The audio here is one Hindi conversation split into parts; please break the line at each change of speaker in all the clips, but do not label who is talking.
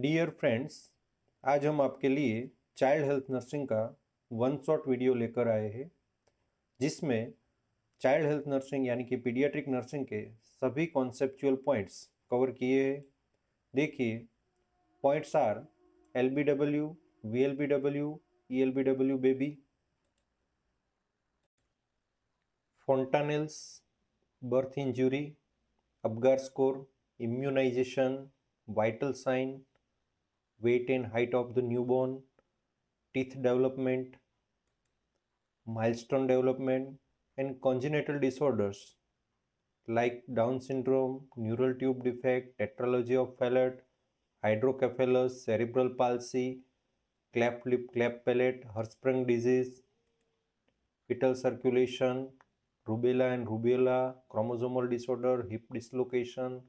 डियर फ्रेंड्स आज हम आपके लिए चाइल्ड हेल्थ नर्सिंग का वन शॉट वीडियो लेकर आए हैं जिसमें चाइल्ड हेल्थ नर्सिंग यानी कि पीडियाट्रिक नर्सिंग के सभी कॉन्सेप्चुअल पॉइंट्स कवर किए हैं देखिए points are L B W V L B W E L B W baby fontanelles birth injury Apgar score immunisation vital sign weight and height of the newborn teeth development milestone development and congenital disorders like down syndrome neural tube defect tetralogy of fallot hydrocephalus cerebral palsy clap lip clap palate Hirschsprung disease fetal circulation rubella and rubella chromosomal disorder hip dislocation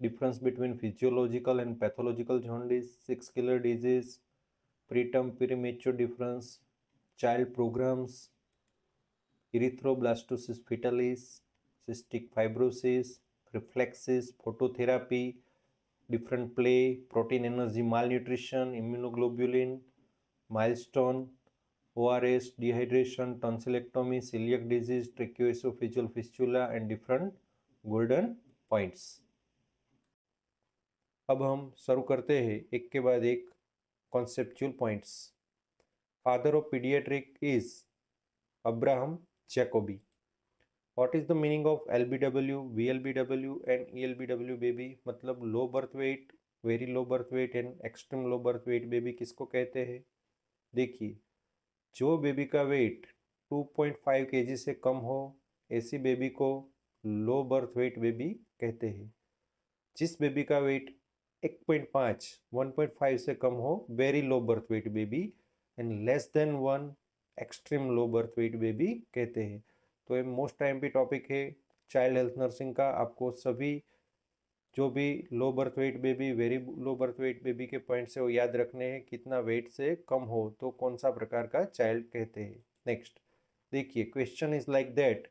difference between physiological and pathological jaundice, six killer disease, preterm premature difference, child programs, erythroblastosis fetalis, cystic fibrosis, reflexes, phototherapy, different play, protein energy malnutrition, immunoglobulin, milestone, ORS, dehydration, tonsillectomy, celiac disease, tracheoesophageal fistula, and different golden points. अब हम शुरू करते हैं एक के बाद एक conceptual points father of paediatric is Abraham Jacobi what is the meaning of L B W V L B W and E L B W baby मतलब low birth weight very low birth weight and extreme low birth weight baby किसको कहते हैं देखिए जो बेबी का वेट 2.5 जी से कम हो ऐसी बेबी को लो बर्थ वेट बेबी कहते हैं जिस बेबी का वेट एक पॉइंट पाँच वन पॉइंट फाइव से कम हो very low birth weight baby and less than one extreme low birth weight baby कहते हैं तो ये मोस्ट टाइम भी टॉपिक है चाइल्ड हेल्थ नर्सिंग का आपको सभी जो भी low birth weight baby very low birth weight baby के पॉइंट से वो याद रखने हैं कितना वेट से कम हो तो कौन सा प्रकार का चाइल्ड कहते हैं नेक्स्ट देखिए question is like that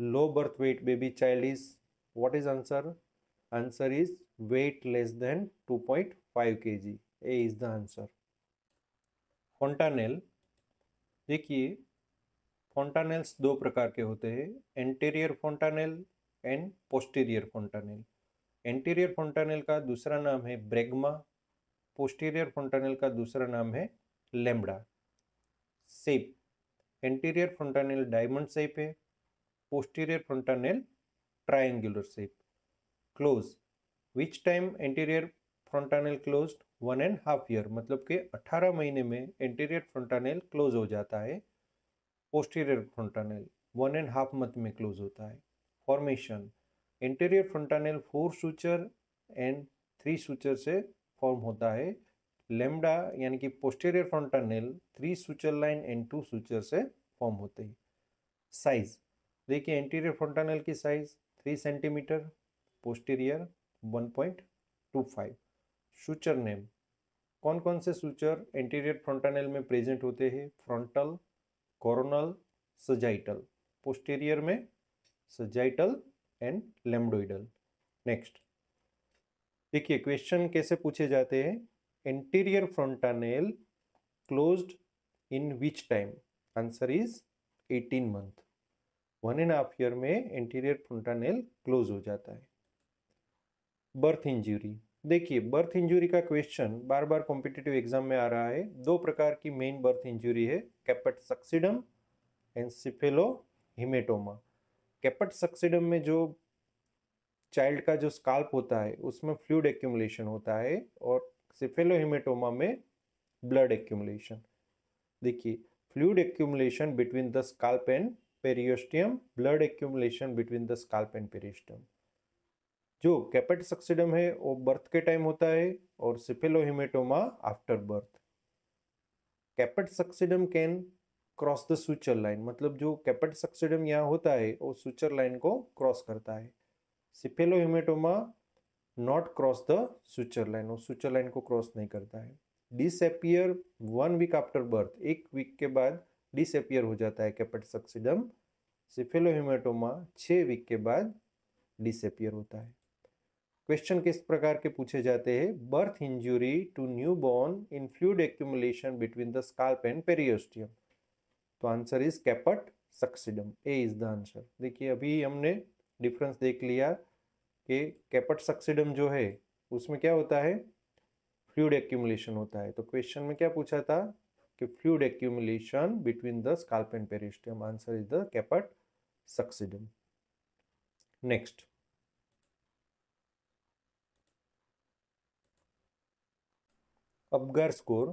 low birth weight baby child is what is answer answer is weight less than 2.5 kg a is the answer fontanel देखिए फोंटानेल्स दो प्रकार के होते हैं anterior fontanelle and posterior fontanelle anterior fontanelle का दूसरा नाम है ब्रेगमा पोस्टीरियर फोंटानेल का दूसरा नाम है lambda shape anterior fontanelle diamond shape है posterior fontanelle triangular shape close which time anterior fontanelle close one and half year मतलब कि 18 महीने में एंटीरियर फ्रंटानेल क्लोज हो जाता है posterior fontanelle one and half month में क्लोज होता है formation anterior fontanelle four suture and three suture से फॉर्म होता है लेमडा यानी कि posterior fontanelle three suture line and two suture से फॉर्म होते हैं साइज देखिए एंटीरियर फ्रंटानेल की size three centimetre posterior 1.25 suture name कौन कौन से सूचर एंटीरियर फ्रंटानेल में प्रेजेंट होते हैं फ्रंटल कोरोनल सजाइटल पोस्टेरियर में सजाइटल एंड लेमडोइडल नेक्स्ट देखिए क्वेश्चन कैसे पूछे जाते हैं anterior fontanelle closed in which time answer is 18 month one and half year में एंटीरियर फ्रंटानेल क्लोज हो जाता है बर्थ इंजरी देखिए बर्थ इंजरी का क्वेश्चन बार बार कॉम्पिटिटिव एग्जाम में आ रहा है दो प्रकार की मेन बर्थ इंजरी है caput succedaneum and cephalohaematoma caput succedaneum में जो चाइल्ड का जो स्काल्प होता है उसमें फ्लूड एक्यूमुलेशन होता है और सिफेलो हिमेटोमा में ब्लड एक्यूमुलेशन देखिए fluid accumulation between the scalp and periosteum blood accumulation between the scalp and periosteum जो कैपेट सक्सिडम है वो बर्थ के टाइम होता है और cephalohaematoma after birth caput succedaneum can cross the suture line मतलब जो कैपेट सक्सिडम यहाँ होता है वो सूचर लाइन को क्रॉस करता है cephalohaematoma not cross the suture line वो सूचर लाइन को क्रॉस नहीं करता है disappear one week after birth एक वीक के बाद डिसअपियर हो जाता है कैपेट सिफेलो सिफेलोहिमेटोमा छः वीक के बाद डिसअपियर होता है क्वेश्चन किस प्रकार के पूछे जाते हैं birth injury to newborn in fluid accumulation between the scalp and periosteum तो answer is caput succedaneum A is the answer देखिए अभी हमने डिफरेंस देख लिया कि कैपट सक्सिडम जो है उसमें क्या होता है फ्लूड एक्यूमुलेशन होता है तो क्वेश्चन में क्या पूछा था कि fluid accumulation between the scalp and periosteum answer is the caput succedaneum next Apgar score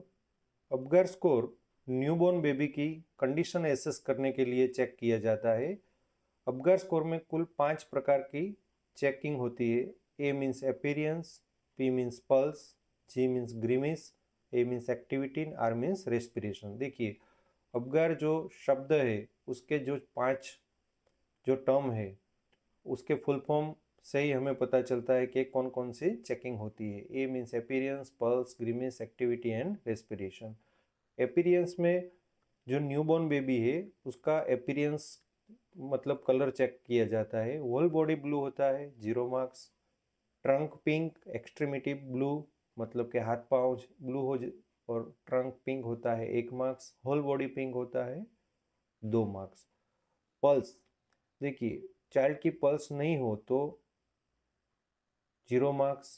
Apgar score newborn baby की कंडीशन एसेस करने के लिए चेक किया जाता है अबगर स्कोर में कुल पांच प्रकार की चेकिंग होती है A means appearance P means pulse G means grimace A means activity R means respiration देखिए अबगर जो शब्द है उसके जो पांच जो टर्म है उसके फुल फॉर्म से ही हमें पता चलता है कि कौन कौन सी चेकिंग होती है A means appearance pulse grimace activity and respiration appearance में जो न्यूबॉर्न बेबी है उसका अपीरियंस मतलब कलर चेक किया जाता है होल बॉडी ब्लू होता है zero marks trunk pink extremity blue मतलब के हाथ पाँव ब्लू हो और ट्रंक पिंक होता है एक मार्क्स होल बॉडी पिंक होता है दो मार्क्स पल्स देखिए चाइल्ड की पल्स नहीं हो तो zero marks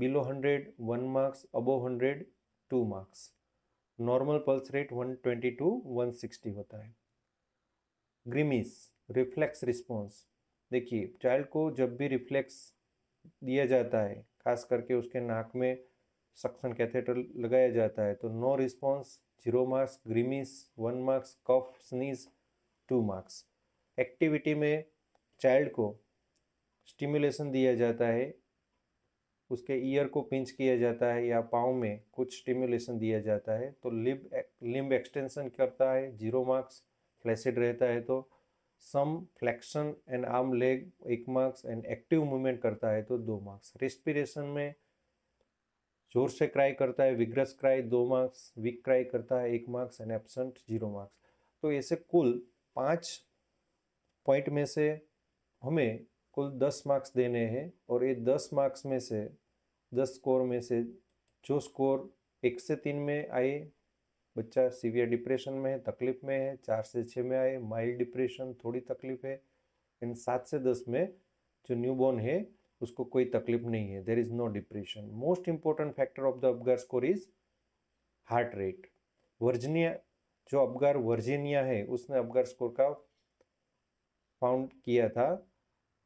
below hundred one marks above hundred two marks normal pulse rate one twenty two one sixty होता है ग्रीमिस रिफ्लेक्स रिस्पॉन्स देखिए चाइल्ड को जब भी रिफ्लेक्स दिया जाता है खास करके उसके नाक में सक्शन कैथेटर लगाया जाता है तो no response zero marks grimace one marks cough sneeze two marks activity में चाइल्ड को स्टिमुलेशन दिया जाता है उसके ईयर को पिंच किया जाता है या पाँव में कुछ स्टिम्युलेशन दिया जाता है तो लिब लिम्ब एक्सटेंशन करता है जीरो मार्क्स फ्लैसिड रहता है तो some flexion and arm leg एक मार्क्स एंड एक्टिव मूवमेंट करता है तो दो मार्क्स रिस्पिरेशन में जोर से क्राई करता है विग्रस क्राई दो मार्क्स वीक क्राई करता है एक marks and absent zero marks तो ऐसे कुल पाँच पॉइंट में से हमें कुल दस मार्क्स देने हैं और ये दस मार्क्स में से दस स्कोर में से जो स्कोर एक से तीन में आए बच्चा सीवियर डिप्रेशन में है तकलीफ में है चार से छः में आए माइल्ड डिप्रेशन थोड़ी तकलीफ है इन सात से दस में जो न्यूबॉर्न है उसको कोई तकलीफ नहीं है there is no depression most important factor of the Apgar score is heart rate Virginia जो अबगार वर्जीनिया है उसने अबगार स्कोर का फाउंड किया था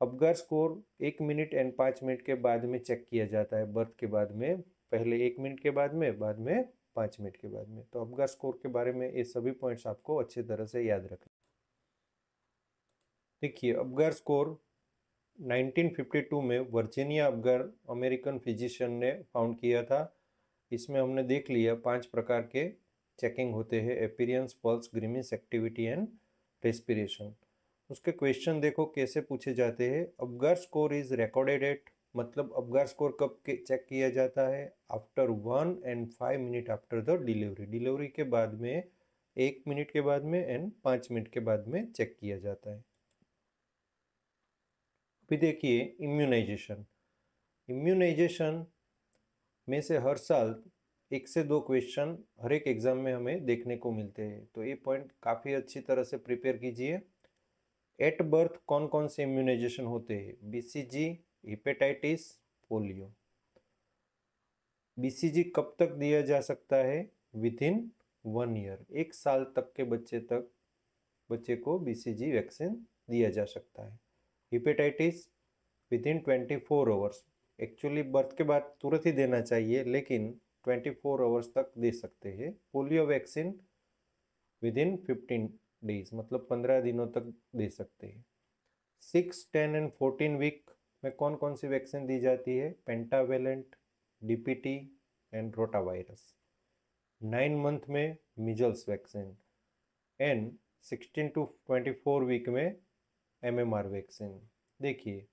अपगार स्कोर एक मिनट एंड पाँच मिनट के बाद में चेक किया जाता है बर्थ के बाद में पहले एक मिनट के बाद में बाद में पाँच मिनट के बाद में तो अपगार स्कोर के बारे में ये सभी पॉइंट्स आपको अच्छी तरह से याद रखें देखिए अपगार स्कोर 1952 में वर्जीनिया अपगार अमेरिकन फिजिशियन ने फाउंड किया था इसमें हमने देख लिया पांच प्रकार के चेकिंग होते हैं appearance pulse grimace activity and respiration उसके क्वेश्चन देखो कैसे पूछे जाते हैं Apgar score is recorded at मतलब अबगार स्कोर कब के चेक किया जाता है after one and five minute after the delivery delivery के बाद में एक मिनट के बाद में एंड पाँच मिनट के बाद में चेक किया जाता है अभी देखिए इम्यूनाइजेशन इम्यूनाइजेशन में से हर साल एक से दो क्वेश्चन हर एक एग्ज़ाम में हमें देखने को मिलते हैं तो ये पॉइंट काफ़ी अच्छी तरह से प्रिपेयर कीजिए एट बर्थ कौन कौन से इम्यूनाइजेशन होते हैं बीसीजी हिपेटाइटिस पोलियो बीसीजी कब तक दिया जा सकता है विद इन वन ईयर एक साल तक के बच्चे तक बच्चे को बीसीजी वैक्सीन दिया जा सकता है hepatitis within twenty four hours actually birth के बाद तुरंत ही देना चाहिए लेकिन ट्वेंटी फोर आवर्स तक दे सकते हैं polio vaccine within fifteen days मतलब पंद्रह दिनों तक दे सकते हैं six ten and fourteen week में कौन कौन सी वैक्सीन दी जाती है pentavalent DPT and rota virus nine month में measles vaccine and sixteen to twenty four week में एम एम आर वैक्सीन देखिए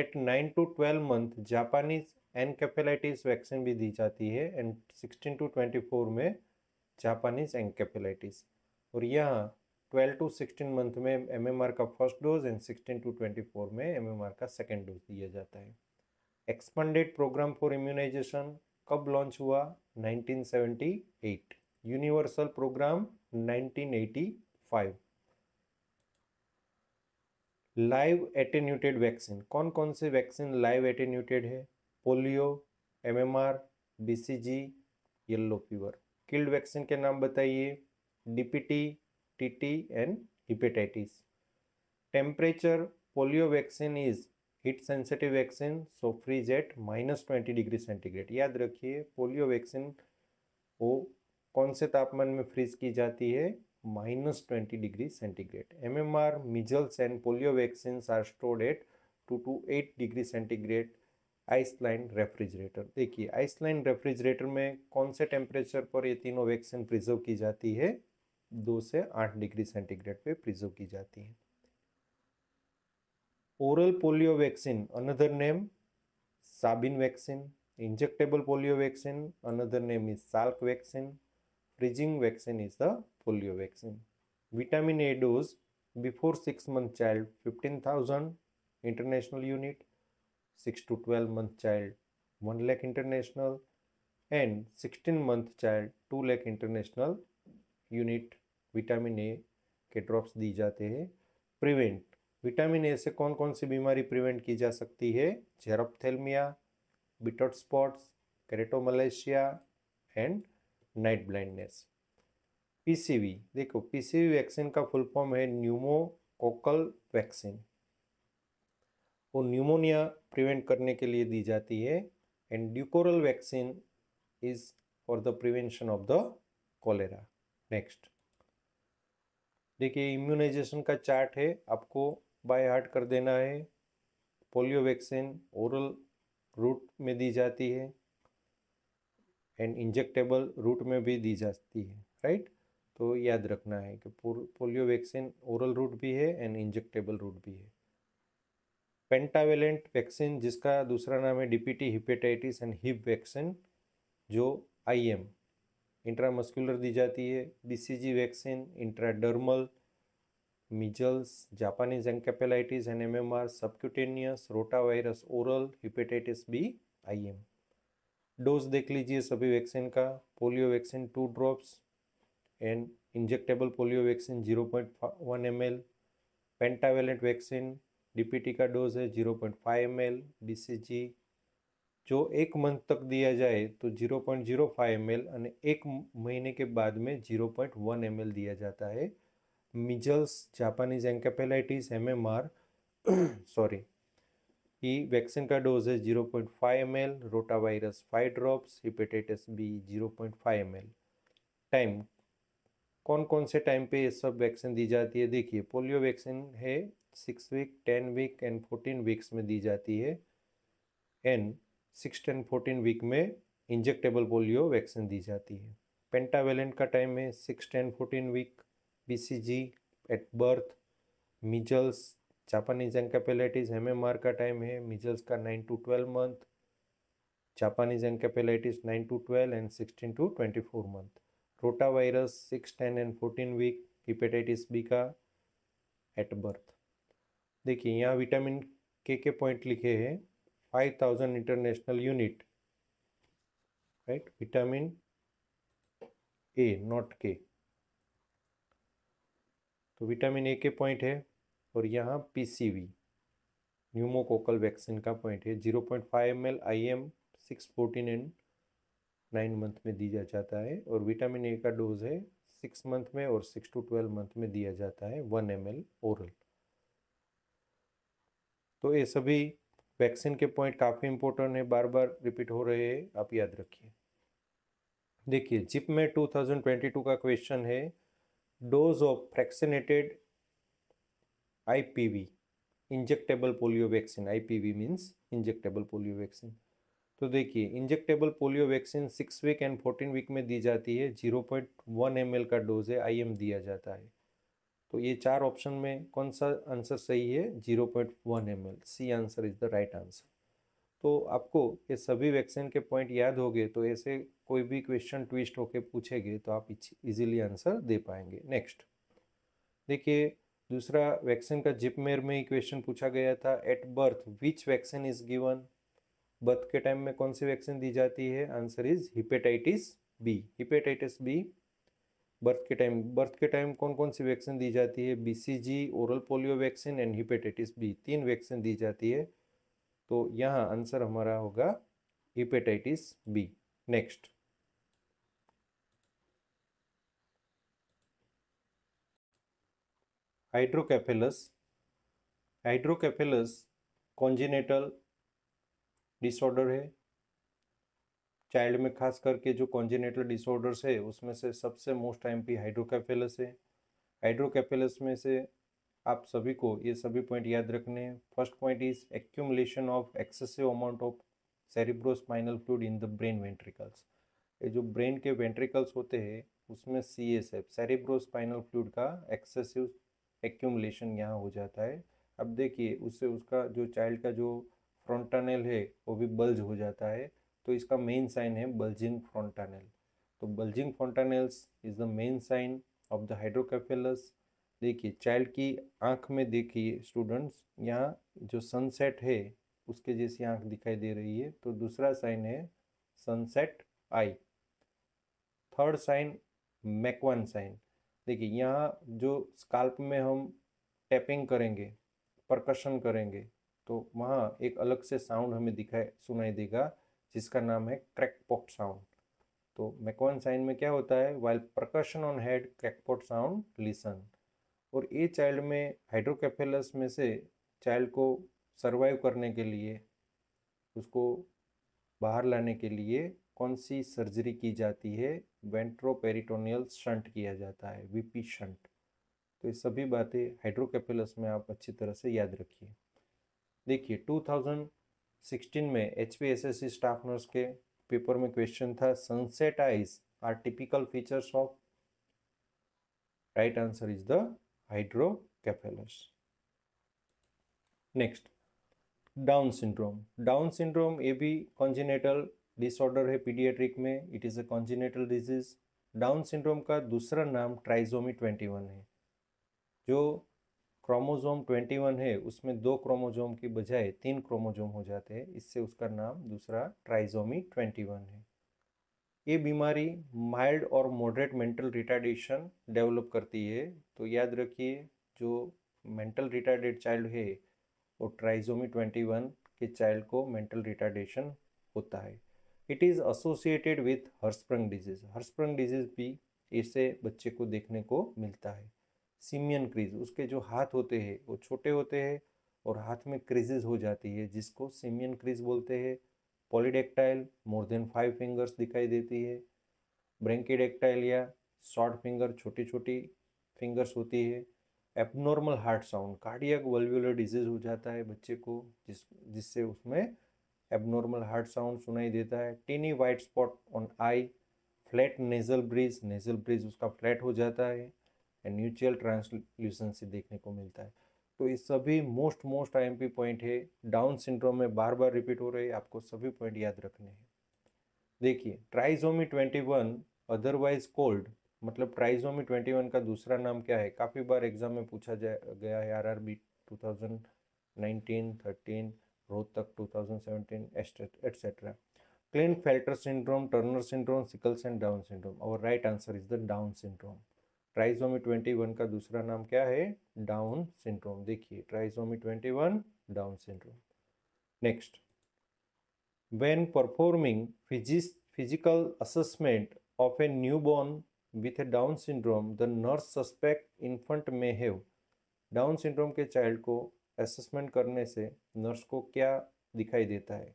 at nine to twelve month Japanese encephalitis vaccine भी दी जाती है and sixteen to twenty four में जापानीज एनकेफेलाइटिस और यहाँ 12 टू 16 मंथ में एमएमआर का फर्स्ट डोज एंड 16 टू 24 में एमएमआर का सेकेंड डोज दिया जाता है एक्सपेंडेड प्रोग्राम फॉर इम्यूनाइजेशन कब लॉन्च हुआ 1978 universal programme 1985 live attenuated vaccine कौन कौन से वैक्सीन लाइव एटेन्यूटेड है polio MMR BCG yellow fever killed vaccine के नाम बताइए DPT, TT and hepatitis temperature polio vaccine is heat sensitive vaccine so freeze eight minus twenty degree centigrade याद रखिए पोलियो वैक्सीन वो कौन से तापमान में फ्रीज की जाती है minus twenty degree centigrade M M R measles and polio vaccine are stored at two to eight degree centigrade ice lined refrigerator देखिए आइसलाइन रेफ्रिजरेटर में कौन से टेम्परेचर पर ये तीनों वैक्सीन प्रिजर्व की जाती है दो से आठ डिग्री सेंटीग्रेड पे प्रिजर्व की जाती है oral polio vaccine another name Sabin vaccine injectable polio vaccine another name is Salk vaccine freezing vaccine is the polio vaccine vitamin A dose before six month child fifteen thousand international unit six to twelve month child one lakh international and sixteen month child two lakh international unit vitamin A के ड्रॉप्स दी जाते हैं प्रिवेंट विटामिन ए से कौन कौन सी बीमारी प्रिवेंट की जा सकती है xerophthalmia Bitot spots keratomalacia and night blindness PCV देखो पीसीवी वैक्सीन का फुल फॉर्म है न्यूमोकोकल वैक्सीन वो न्यूमोनिया प्रिवेंट करने के लिए दी जाती है and Dukoral vaccine is for the prevention of the cholera next देखिए इम्यूनाइजेशन का चार्ट है आपको बाय हार्ट कर देना है पोलियो वैक्सीन ओरल रूट में दी जाती है एंड इंजेक्टेबल रूट में भी दी जाती है राइट तो याद रखना है कि पोलियो वैक्सीन ओरल रूट भी है एंड इंजेक्टेबल रूट भी है पेंटावेलेंट वैक्सीन जिसका दूसरा नाम है DPT hepatitis and Hib vaccine जो आईएम इंट्रामस्कुलर दी जाती है BCG vaccine intradermal measles Japanese encephalitis and M M R subcutaneous rotavirus oral hepatitis B I M dose देख लीजिए सभी वैक्सीन का polio vaccine two drops and injectable polio vaccine zero point one M L pentavalent vaccine D P T का डोज है zero point five M L C G जो एक मंथ तक दिया जाए तो 0.05 पॉइंट जीरो और एक महीने के बाद में 0.1 पॉइंट दिया जाता है measles Japanese encephalitis M M sorry ये वैक्सीन का डोज है 0.5 point five rota virus five drops hepatitis B 0.5 point time कौन कौन से टाइम पे ये सब वैक्सीन दी जाती है देखिए पोलियो वैक्सीन है six week ten week and fourteen weeks में दी जाती है and six ten fourteen week में इंजेक्टेबल पोलियो वैक्सीन दी जाती है पेंटावेलेंट का टाइम है six ten fourteen week BCG at birth measles Japanese encephalitis MMR का टाइम है मिजल्स का nine to twelve month Japanese encephalitis nine to twelve and sixteen to twenty four month rota virus six ten and fourteen week hepatitis B का एट बर्थ देखिए यहाँ विटामिन के के पॉइंट लिखे हैं 5000 international unit right vitamin a not k तो विटामिन ए के पॉइंट है और यहाँ पीसीवी न्यूमोकोकल वैक्सीन का पॉइंट है zero point five M L I M six fourteen and nine month में दिया जाता है और विटामिन ए का डोज है सिक्स मंथ में और सिक्स टू ट्वेल्व मंथ में दिया जाता है वन एम एल ओरल तो ये सभी वैक्सीन के पॉइंट काफ़ी इंपॉर्टेंट है बार बार रिपीट हो रहे हैं आप याद रखिए देखिए जिप में 2022 का क्वेश्चन है dose of fractionated IPV injectable polio vaccine IPV means injectable polio vaccine तो देखिए injectable polio vaccine six week and fourteen week में दी जाती है जीरो पॉइंट वन एम का डोज है आई दिया जाता है तो ये चार ऑप्शन में कौन सा आंसर सही है zero point one M L C answer is the right answer तो आपको ये सभी वैक्सीन के पॉइंट याद हो गए तो ऐसे कोई भी क्वेश्चन ट्विस्ट होके पूछेंगे तो आप इजीली आंसर दे पाएंगे नेक्स्ट देखिए दूसरा वैक्सीन का जिपमेर में ही क्वेश्चन पूछा गया था at birth which vaccine is given birth के टाइम में कौन सी वैक्सीन दी जाती है answer is hepatitis B hepatitis B birth के टाइम बर्थ के टाइम कौन कौन सी वैक्सीन दी जाती है BCG oral polio vaccine and hepatitis B तीन वैक्सीन दी जाती है तो यहाँ आंसर हमारा होगा hepatitis B next hydrocephalus hydrocephalus congenital disorder है चाइल्ड में खास करके जो कॉन्जेनेटल डिसऑर्डर्स है उसमें से सबसे मोस्ट एम पी हाइड्रोकैफेलस है हाइड्रोकैफेलस में से आप सभी को ये सभी पॉइंट याद रखने हैं first point is accumulation of excessive amount of cerebrospinal fluid in the brain ventricles ये जो ब्रेन के वेंट्रिकल्स होते हैं उसमें C S F cerebrospinal fluid का एक्सेसिव एक्यूमुलेशन यहाँ हो जाता है अब देखिए उससे उसका जो चाइल्ड का जो फ्रंटनल है वो भी बल्ज हो जाता है तो इसका मेन साइन है बल्जिंग फ्रॉन्टानेल तो bulging fontanelles is the main sign of the hydrocephalus देखिए चाइल्ड की आंख में देखिए स्टूडेंट्स यहाँ जो सनसेट है उसके जैसी आंख दिखाई दे रही है तो दूसरा साइन है sunset eye third sign Macewen sign देखिए यहाँ जो स्काल्प में हम टैपिंग करेंगे परकशन करेंगे तो वहाँ एक अलग से साउंड हमें दिखाई सुनाई देगा जिसका नाम है क्रैकपॉट साउंड तो मैकोन साइन में क्या होता है while percussion on head crackpot sound listen और ए चाइल्ड में हाइड्रोकेफेलस में से चाइल्ड को सर्वाइव करने के लिए उसको बाहर लाने के लिए कौन सी सर्जरी की जाती है वेंट्रोपेरिटोनियल शंट किया जाता है वीपी शंट तो ये सभी बातें हाइड्रोकेफेलस में आप अच्छी तरह से याद रखिए देखिए थाउजेंड सिक्सटीन में H P S S C staff nurse के पेपर में क्वेश्चन था sunset eyes are typical features of right answer is the hydrocephalus next Down syndrome Down syndrome ये भी कॉन्जिनेटल डिसऑर्डर है पीडियाट्रिक में it is a congenital disease Down syndrome का दूसरा नाम ट्राइजोमी ट्वेंटी वन है जो क्रोमोजोम 21 है उसमें दो क्रोमोजोम की बजाय तीन क्रोमोजोम हो जाते हैं इससे उसका नाम दूसरा ट्राइजोमी 21 है ये बीमारी माइल्ड और मॉडरेट मेंटल रिटार्डेशन डेवलप करती है तो याद रखिए जो मेंटल रिटार्डेड चाइल्ड है वो ट्राइजोमी 21 के चाइल्ड को मेंटल रिटार्डेशन होता है it is associated with Hirschsprung disease Hirschsprung disease भी इसे बच्चे को देखने को मिलता है सीमियन क्रीज उसके जो हाथ होते हैं वो छोटे होते हैं और हाथ में क्रीजेज हो जाती है जिसको सीमियन क्रीज बोलते हैं polydactyl more than five fingers दिखाई देती है ब्रेंकीडेक्टाइल या शॉर्ट फिंगर छोटी छोटी फिंगर्स होती है abnormal heart sound cardiac valvular disease हो जाता है बच्चे को जिस जिससे उसमें एबनॉर्मल हार्ट साउंड सुनाई देता है tiny white spot on eye flat nasal bridge nasal bridge उसका फ्लैट हो जाता है एंड न्यूचुअल ट्रांसल्यूशन से देखने को मिलता है तो ये सभी मोस्ट मोस्ट आईएमपी पॉइंट है डाउन सिंड्रोम में बार बार रिपीट हो रहे हैं आपको सभी पॉइंट याद रखने हैं देखिए trisomy twenty one otherwise called मतलब ट्राइजोमी ट्वेंटी वन का दूसरा नाम क्या है काफ़ी बार एग्जाम में पूछा जा गया है R R B two thousand nineteen thirteen Rohtak two thousand seventeen etcetera Klinefelter syndrome Turner syndrome sickles and Down syndrome और right answer is the Down syndrome trisomy twenty one का दूसरा नाम क्या है डाउन सिंड्रोम देखिए trisomy twenty one Down syndrome next when performing physis physical assessment of a newborn with a Down syndrome the nurse suspect infant may have Down syndrome के चाइल्ड को असेसमेंट करने से नर्स को क्या दिखाई देता है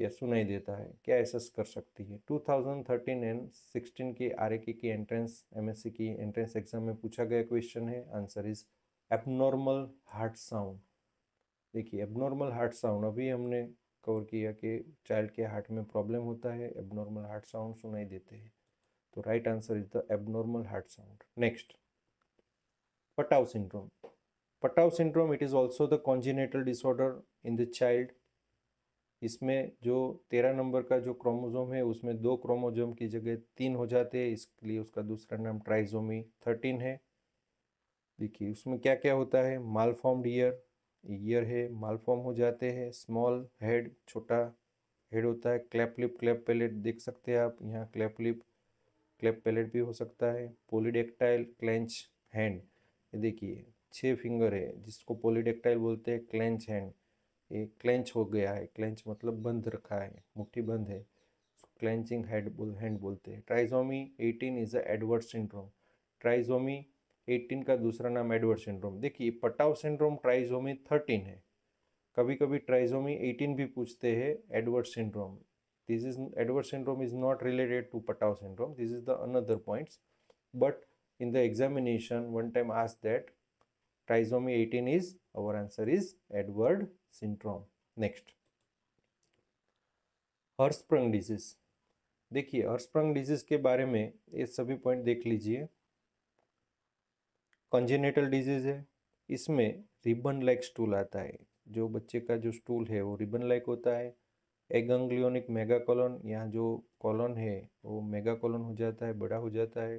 या सुनाई देता है क्या एसेस कर सकती है 2013 एंड 16 के आर की एंट्रेंस एमएससी की एंट्रेंस एग्जाम में पूछा गया क्वेश्चन है answer is abnormal heart sound देखिए एबनॉर्मल हार्ट साउंड अभी हमने कवर किया कि चाइल्ड के हार्ट में प्रॉब्लम होता है एबनॉर्मल हार्ट साउंड सुनाई देते हैं तो right answer is the abnormal heart sound next Patau syndrome पटाव syndrome it is also the congenital disorder in the child इसमें जो तेरह नंबर का जो क्रोमोजोम है उसमें दो क्रोमोजोम की जगह तीन हो जाते हैं इसके लिए उसका दूसरा नाम ट्राइजोमी थर्टीन है देखिए उसमें क्या क्या होता है मालफॉर्म्ड ईयर ईयर है मालफॉर्म हो जाते हैं स्मॉल हेड छोटा हेड होता है क्लैप लिप क्लैप पैलेट देख सकते हैं आप यहाँ क्लैप लिप क्लैप पैलेट भी हो सकता है पोलीडेक्टाइल क्लेंच हैंड ये देखिए छः फिंगर है जिसको पोलीडेक्टाइल बोलते हैं क्लेंच हैंड ये क्लेंच हो गया है क्लेंच मतलब बंद रखा है मुट्ठी बंद है क्लेंचिंग हैड बोल हैंड बोलते हैं trisomy eighteen is a Edward syndrome trisomy eighteen का दूसरा नाम एडवर्ड सिंड्रोम देखिए पटाव सिंड्रोम ट्राइजोमी थर्टीन है कभी कभी ट्राइजोमी एटीन भी पूछते हैं Edward syndrome this is Edward syndrome is not related to Patau syndrome this is the another points but in the examination one time ask that trisomy eighteen is our answer is Edward syndrome next Hirschsprung disease देखिए हर्सप्रंग डिजीज के बारे में ये सभी पॉइंट देख लीजिए कंजेनेटल डिजीज है इसमें रिबन लाइक स्टूल आता है जो बच्चे का जो स्टूल है वो रिबन लाइक होता है एगंग्लियोनिक मेगा कॉलोन यहाँ जो कॉलोन है वो मेगा कॉलोन हो जाता है बड़ा हो जाता है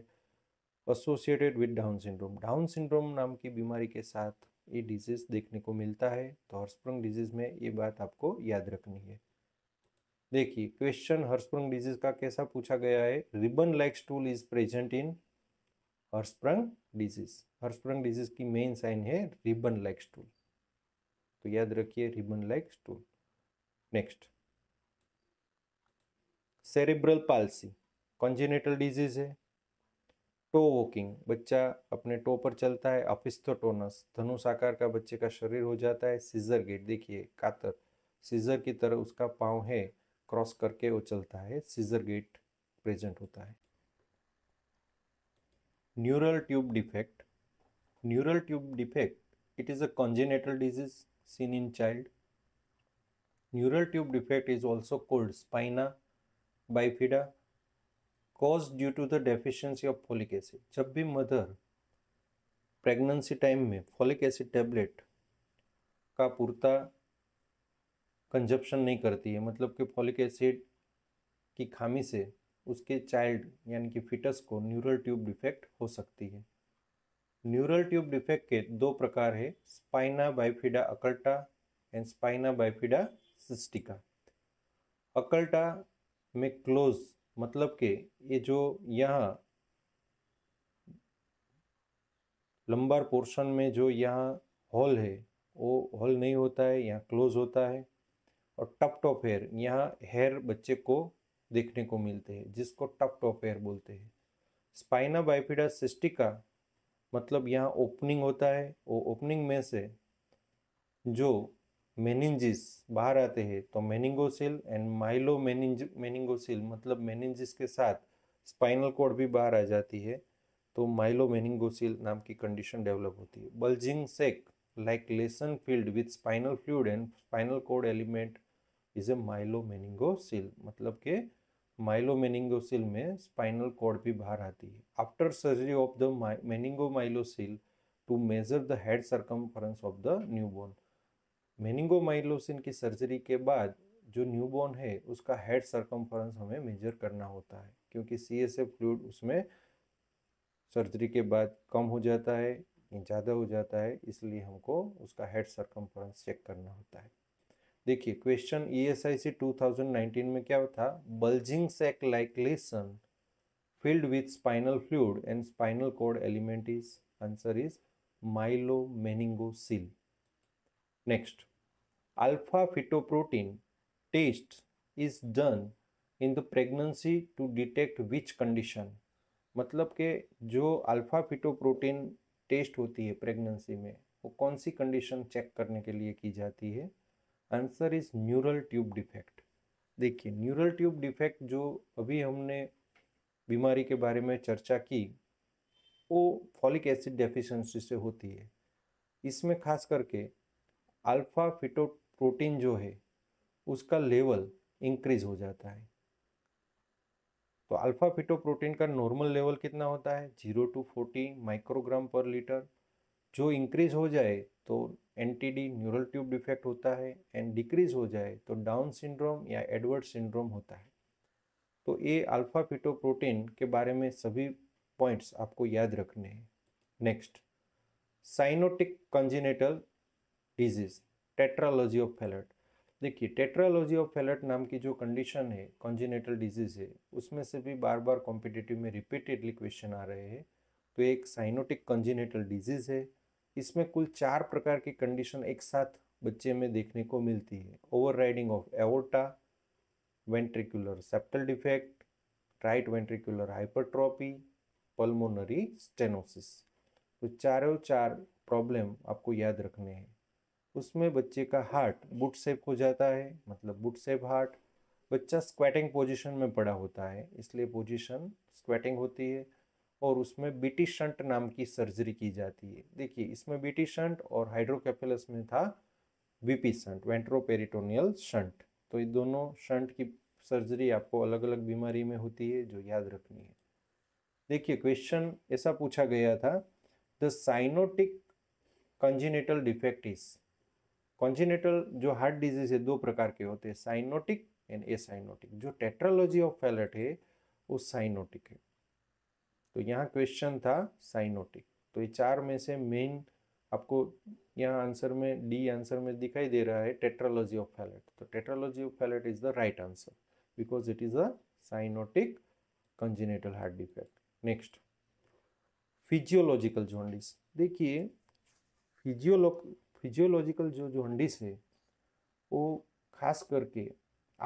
associated with Down syndrome Down syndrome नाम की बीमारी के साथ ये डिजीज़ देखने को मिलता है तो हर्सप्रंग डिजीज़ में ये बात आपको याद रखनी है देखिए क्वेश्चन हर्सप्रंग डिजीज़ का कैसा पूछा गया है ribbon like stool is present in Hirschsprung disease Hirschsprung disease की मेन साइन है रिबन लाइक स्टूल तो याद रखिए ribbon like stool next cerebral palsy congenital disease है टो वॉकिंग बच्चा अपने टो पर चलता है अपिस्थोटोनस तो धनुष आकार का बच्चे का शरीर हो जाता है सीजर गेट देखिए कातर सीजर की तरह उसका पाँव है क्रॉस करके वो चलता है सीजर गेट प्रेजेंट होता है neural tube defect neural tube defect it is a congenital disease seen in child neural tube defect is also called spina bifida cause due to the deficiency of folic acid जब भी मदर प्रेगनेंसी टाइम में फॉलिक एसिड टेबलेट का पूर्ता कंजप्शन नहीं करती है मतलब कि फॉलिक एसिड की खामी से उसके चाइल्ड यानी कि फिटस को न्यूरल ट्यूब डिफेक्ट हो सकती है न्यूरल ट्यूब डिफेक्ट के दो प्रकार है spina bifida occulta and spina bifida cystica occulta में क्लोज मतलब कि ये जो यहाँ लंबर पोर्शन में जो यहाँ हॉल है वो हॉल नहीं होता है यहाँ क्लोज होता है और टप टॉप हेयर यहाँ हेयर बच्चे को देखने को मिलते हैं जिसको टप टॉप हेयर बोलते हैं स्पाइना बाइफिडा सिस्टिका मतलब यहाँ ओपनिंग होता है वो ओपनिंग में से जो मेनिंजिस बाहर आते हैं तो meningocele and myelo meninges meningocele मतलब मेनिंजिस के साथ स्पाइनल कोड भी बाहर आ जाती है तो माइलो मेनिंगोसिल नाम की कंडीशन डेवलप होती है bulging sac like lesion filled with spinal fluid and spinal cord element is a myelomeningocele मतलब के माइलो मेनिंगोसिल में स्पाइनल कोड भी बाहर आती है after surgery of the meningomyelocele to measure the head circumference of the born meningomyelocele की सर्जरी के बाद जो न्यूबॉर्न है उसका हेड सरकमफ्रेंस हमें मेजर करना होता है क्योंकि सी एस एफ फ्लूड उसमें सर्जरी के बाद कम हो जाता है ज़्यादा हो जाता है इसलिए हमको उसका हेड सर्कम्फरेंस चेक करना होता है देखिए question E S I C two thousand nineteen में क्या था bulging sac like lesion spinal fluid and spinal cord element cord answer is answer is myelomeningocele Next, alpha fetoprotein test is done in the pregnancy to detect which condition मतलब के जो अल्फ़ा फिटोप्रोटीन टेस्ट होती है प्रेगनेंसी में वो कौन सी कंडीशन चेक करने के लिए की जाती है answer is neural tube defect देखिए न्यूरल ट्यूब डिफेक्ट जो अभी हमने बीमारी के बारे में चर्चा की वो फॉलिक एसिड डेफिशिएंसी से होती है इसमें खास करके अल्फ़ा प्रोटीन जो है उसका लेवल इंक्रीज हो जाता है तो अल्फ़ा फिटो प्रोटीन का नॉर्मल लेवल कितना होता है zero to forty microgram per litre जो इंक्रीज हो जाए तो एंटीडी न्यूरल ट्यूब डिफेक्ट होता है एंड डिक्रीज हो जाए तो डाउन सिंड्रोम या एडवर्ड सिंड्रोम होता है तो ये अल्फ़ा फिटो प्रोटीन के बारे में सभी पॉइंट्स आपको याद रखने हैं next cyanotic congenital disease tetralogy of Fallot देखिए टेट्रालॉजी ऑफ फैलट नाम की जो कंडीशन है कॉन्जिनेटल डिजीज है उसमें से भी बार बार कॉम्पिटेटिव में रिपीटेडली क्वेश्चन आ रहे हैं तो एक साइनोटिक कंजिनेटल डिजीज है इसमें कुल चार प्रकार की कंडीशन एक साथ बच्चे में देखने को मिलती है overriding of aorta ventricular septal defect right ventricular hypertrophy pulmonary stenosis तो चारों चार प्रॉब्लम आपको याद रखने हैं उसमें बच्चे का हार्ट बुट सेप हो जाता है मतलब बुट सेप हार्ट बच्चा स्क्वेटिंग पोजीशन में पड़ा होता है इसलिए पोजीशन स्क्वेटिंग होती है और उसमें बीटी शंट नाम की सर्जरी की जाती है देखिए इसमें बीटी शंट और हाइड्रोकेफेलस में था बीपी शंट वेंट्रोपेरिटोनियल शंट तो ये दोनों शंट की सर्जरी आपको अलग अलग बीमारी में होती है जो याद रखनी है देखिए क्वेश्चन ऐसा पूछा गया था the cyanotic congenital defect is congenital जो हार्ट डिजीज है दो प्रकार के होते हैं साइनोटिक एंड एसाइनोटिक जो टेट्रोलॉजी ऑफ फैलेट है वो साइनोटिक है तो यहाँ क्वेश्चन था साइनोटिक तो ये चार में से मेन आपको यहाँ आंसर में डी आंसर में दिखाई दे रहा है टेट्रोलॉजी ऑफ फैलेट तो tetralogy of Fallot is the right answer because it is a cyanotic congenital heart defect next physiological jaundice देखिए फिजियोलॉ फिजियोलॉजिकल जो जॉन्डिस है वो खास करके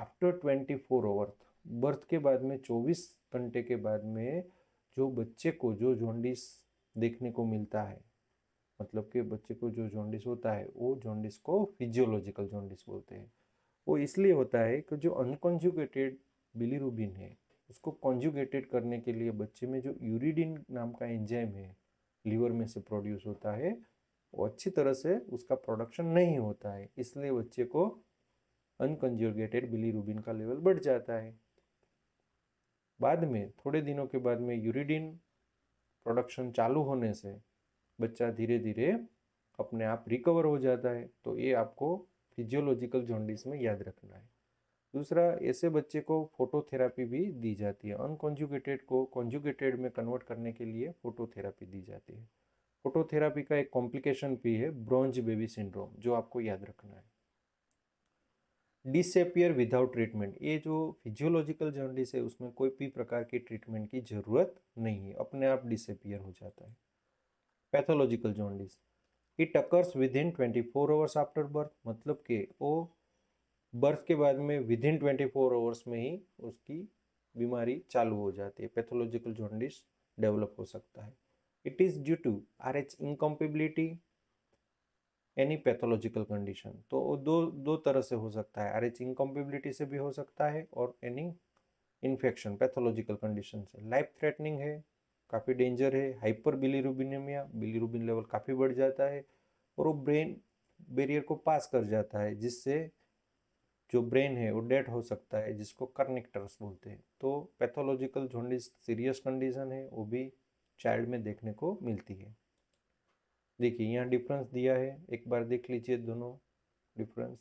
after twenty four hours birth के बाद में चौबीस घंटे के बाद में जो बच्चे को जो जॉन्डिस देखने को मिलता है मतलब कि बच्चे को जो जॉन्डिस होता है वो जॉन्डिस को फिजियोलॉजिकल जॉन्डिस बोलते हैं वो इसलिए होता है कि जो अनकॉन्जुगेटेड बिलीरुबिन है उसको कॉन्जुगेटेड करने के लिए बच्चे में जो यूरिडिन नाम का एंजाइम है लीवर में से प्रोड्यूस होता है वो अच्छी तरह से उसका प्रोडक्शन नहीं होता है इसलिए बच्चे को अनकंजुगेटेड रूबिन का लेवल बढ़ जाता है बाद में थोड़े दिनों के बाद में यूरिडिन प्रोडक्शन चालू होने से बच्चा धीरे धीरे अपने आप रिकवर हो जाता है तो ये आपको फिजियोलॉजिकल जॉन्डिस में याद रखना है दूसरा ऐसे बच्चे को फोटोथेरापी भी दी जाती है अनकंजुगेटेड को कंजुगेटेड में कन्वर्ट करने के लिए फोटोथेरापी दी जाती है फोटोथेरापी का एक कॉम्प्लिकेशन भी है ब्रॉन्ज बेबी सिंड्रोम जो आपको याद रखना है डिसअपियर विदाउट ट्रीटमेंट ये जो फिजियोलॉजिकल जर्निस है उसमें कोई भी प्रकार की ट्रीटमेंट की ज़रूरत नहीं है अपने आप डिसअपियर हो जाता है pathological jaundice it occurs within twenty four hours after birth मतलब कि वो बर्थ के बाद में within twenty four hours में ही उसकी बीमारी चालू हो जाती है पैथोलॉजिकल जॉन्डिस डेवलप हो सकता है It is due to RH incompatibility, any pathological condition तो दो दो तरह से हो सकता है आर एच इनकम्पेबिलिटी से भी हो सकता है और एनी इन्फेक्शन पैथोलॉजिकल कंडीशन से लाइफ थ्रेटनिंग है काफ़ी डेंजर है हाइपर बिलीरुबिनेमिया बिलीरुबिन लेवल काफ़ी बढ़ जाता है और वो ब्रेन बैरियर को पास कर जाता है जिससे जो ब्रेन है वो डेड हो सकता है जिसको कर्निक्टर्स बोलते हैं तो पैथोलॉजिकल जोंडिस सीरियस कंडीशन है वो भी चाइल्ड में देखने को मिलती है देखिए यहाँ डिफरेंस दिया है एक बार देख लीजिए दोनों डिफरेंस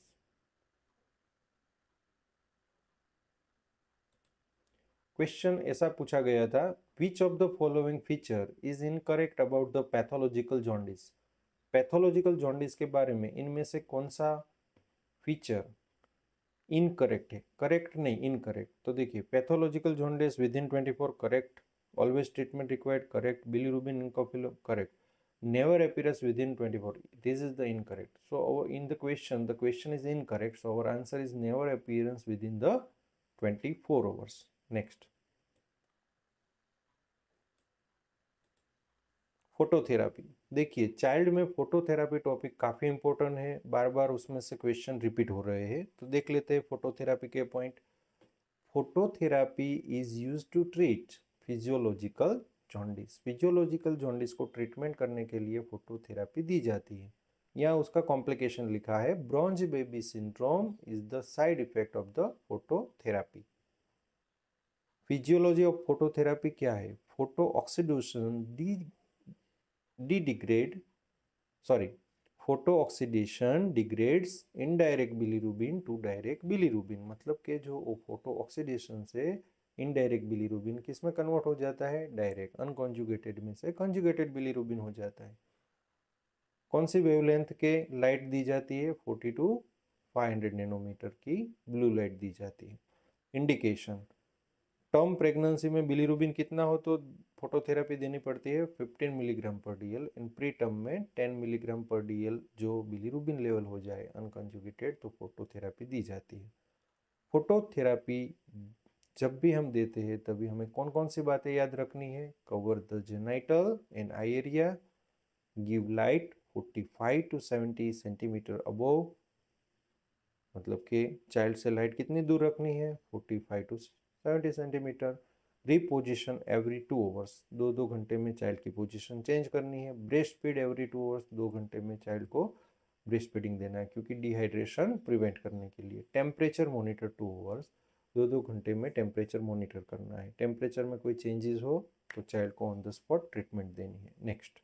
क्वेश्चन ऐसा पूछा गया था which of the following feature is incorrect about the pathological jaundice pathological jaundice के बारे में इनमें से कौन सा फीचर इनकरेक्ट है करेक्ट नहीं इनकरेक्ट तो देखिए pathological jaundice within twenty four correct Always treatment required correct. Bilirubin incofilum correct. Never appears within 24. This is the incorrect. So in the question, the question is incorrect. So our answer is never appearance within the 24 hours. Next. Phototherapy देखिए चाइल्ड में फोटोथेरापी टॉपिक काफ़ी इंपॉर्टेंट है बार बार उसमें से क्वेश्चन रिपीट हो रहे हैं तो देख लेते हैं फोटोथेरापी के point phototherapy is use to treat physiological jaundice physiological jaundice को ट्रीटमेंट करने के लिए फोटोथेरापी दी जाती है यहाँ उसका कॉम्प्लिकेशन लिखा है bronze baby syndrome is the side effect of the phototherapy physiology of phototherapy क्या है photo oxidation de de degrade sorry photo oxidation degrades indirect bilirubin to direct bilirubin मतलब के जो फोटो ऑक्सीडेशन से इनडायरेक्ट बिलीरुबिन किस में कन्वर्ट हो जाता है डायरेक्ट अनकॉन्जुगेटेड में से कॉन्जुगेटेड बिलीरुबिन हो जाता है कौन सी वेवलेंथ के लाइट दी जाती है forty to five hundred nanometre की ब्लू लाइट दी जाती है इंडिकेशन टर्म प्रेगनेंसी में बिलीरुबिन कितना हो तो फोटोथेरापी देनी पड़ती है 15 मिलीग्राम पर डीएल एंड प्री टर्म में 10 मिलीग्राम पर डीएल जो बिलीरुबिन लेवल हो जाए अनकंजुगेटेड तो फोटोथेरापी दी जाती है फोटोथेरापी जब भी हम देते हैं तभी हमें कौन कौन सी बातें याद रखनी है cover the genital and eye area give light five to seventy centimetre above मतलब कि चाइल्ड से लाइट कितनी दूर रखनी है forty five to seventy centimetre reposition every two hours दो दो घंटे में चाइल्ड की पोजिशन चेंज करनी है breast feed every two hours दो घंटे में चाइल्ड को ब्रेस्ट फीडिंग देना है क्योंकि डिहाइड्रेशन प्रिवेंट करने के लिए टेम्परेचर मोनिटर टू आवर्स दो दो घंटे में टेम्परेचर मॉनिटर करना है टेम्परेचर में कोई चेंजेस हो तो चाइल्ड को ऑन द स्पॉट ट्रीटमेंट देनी है नेक्स्ट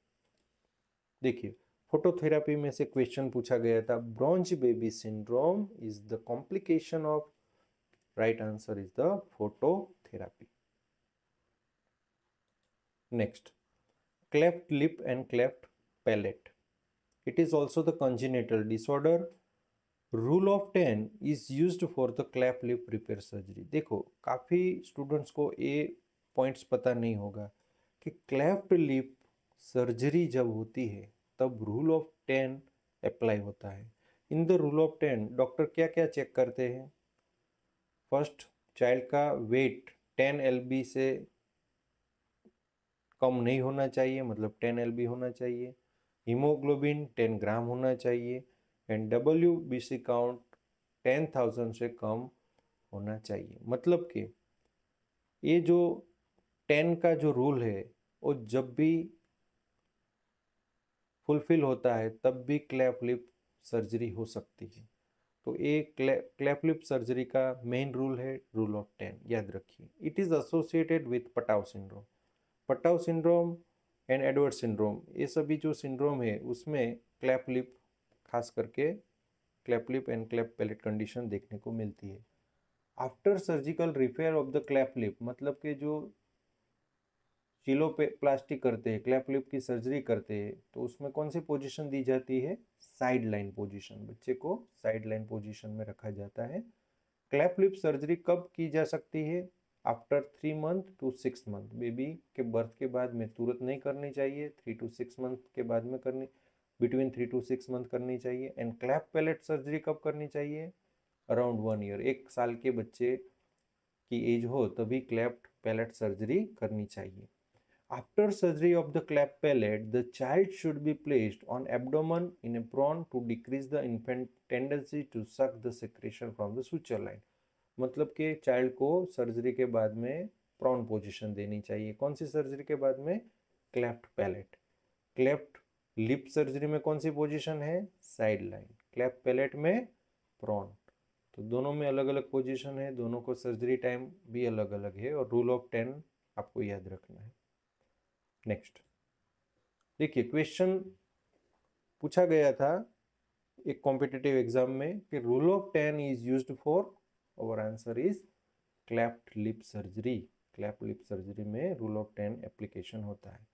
देखिए फोटोथेरापी में से क्वेश्चन पूछा गया था bronze baby syndrome is the complication of right answer is the phototherapy next cleft lip and cleft palate it is also the congenital disorder rule of ten is use for the cleft lip repair surgery देखो काफ़ी स्टूडेंट्स को ये पॉइंट्स पता नहीं होगा कि क्लैप्ड लिप सर्जरी जब होती है तब रूल ऑफ टेन अप्लाई होता है in the rule of ten doctor क्या क्या चेक करते हैं फर्स्ट चाइल्ड का वेट टेन एल से कम नहीं होना चाहिए मतलब टेन एल होना चाहिए हीमोग्लोबिन टेन ग्राम होना चाहिए and W B C count ten thousand से कम होना चाहिए मतलब कि ये जो टेन का जो रूल है वो जब भी फुलफिल होता है तब भी क्लैप लिप सर्जरी हो सकती है तो ये क्लैप लिप सर्जरी का मेन रूल है रूल ऑफ टेन याद रखिए it is associated with Patau syndrome पटाव सिंड्रोम एंड एडवर्ड सिंड्रोम ये सभी जो सिंड्रोम है उसमें क्लैप लिप खास करके cleft lip and cleft palate condition देखने को मिलती है after surgical repair of the cleft lip मतलब के जो चिलो पे प्लास्टिक करते हैं क्लैपलिप की सर्जरी करते हैं तो उसमें कौन सी पोजीशन दी जाती है साइड लाइन पोजिशन बच्चे को साइड लाइन पोजिशन में रखा जाता है क्लैपलिप सर्जरी कब की जा सकती है after three month to six month baby के बर्थ के बाद में तुरंत नहीं करनी चाहिए थ्री टू सिक्स मंथ के बाद में करनी between three to six month करनी चाहिए एंड क्लैप पैलेट सर्जरी कब करनी चाहिए अराउंड वन ईयर एक साल के बच्चे की एज हो तभी क्लैप्ट पैलेट सर्जरी करनी चाहिए after surgery of the cleft palate the child should be placed on abdomen in a prone to decrease the infant tendency to suck the secretion from the suture line मतलब कि चाइल्ड को सर्जरी के बाद में प्रॉन पोजिशन देनी चाहिए कौन सी सर्जरी के बाद में cleft palate cleft lip surgery में कौन सी पोजीशन है साइड लाइन क्लैप पैलेट में प्रॉन तो दोनों में अलग अलग पोजीशन है दोनों को सर्जरी टाइम भी अलग अलग है और रूल ऑफ टेन आपको याद रखना है नेक्स्ट देखिए क्वेश्चन पूछा गया था एक कॉम्पिटेटिव एग्जाम में कि rule of ten is use for और answer is cleft lip surgery cleft lip surgery में रूल ऑफ टेन एप्लीकेशन होता है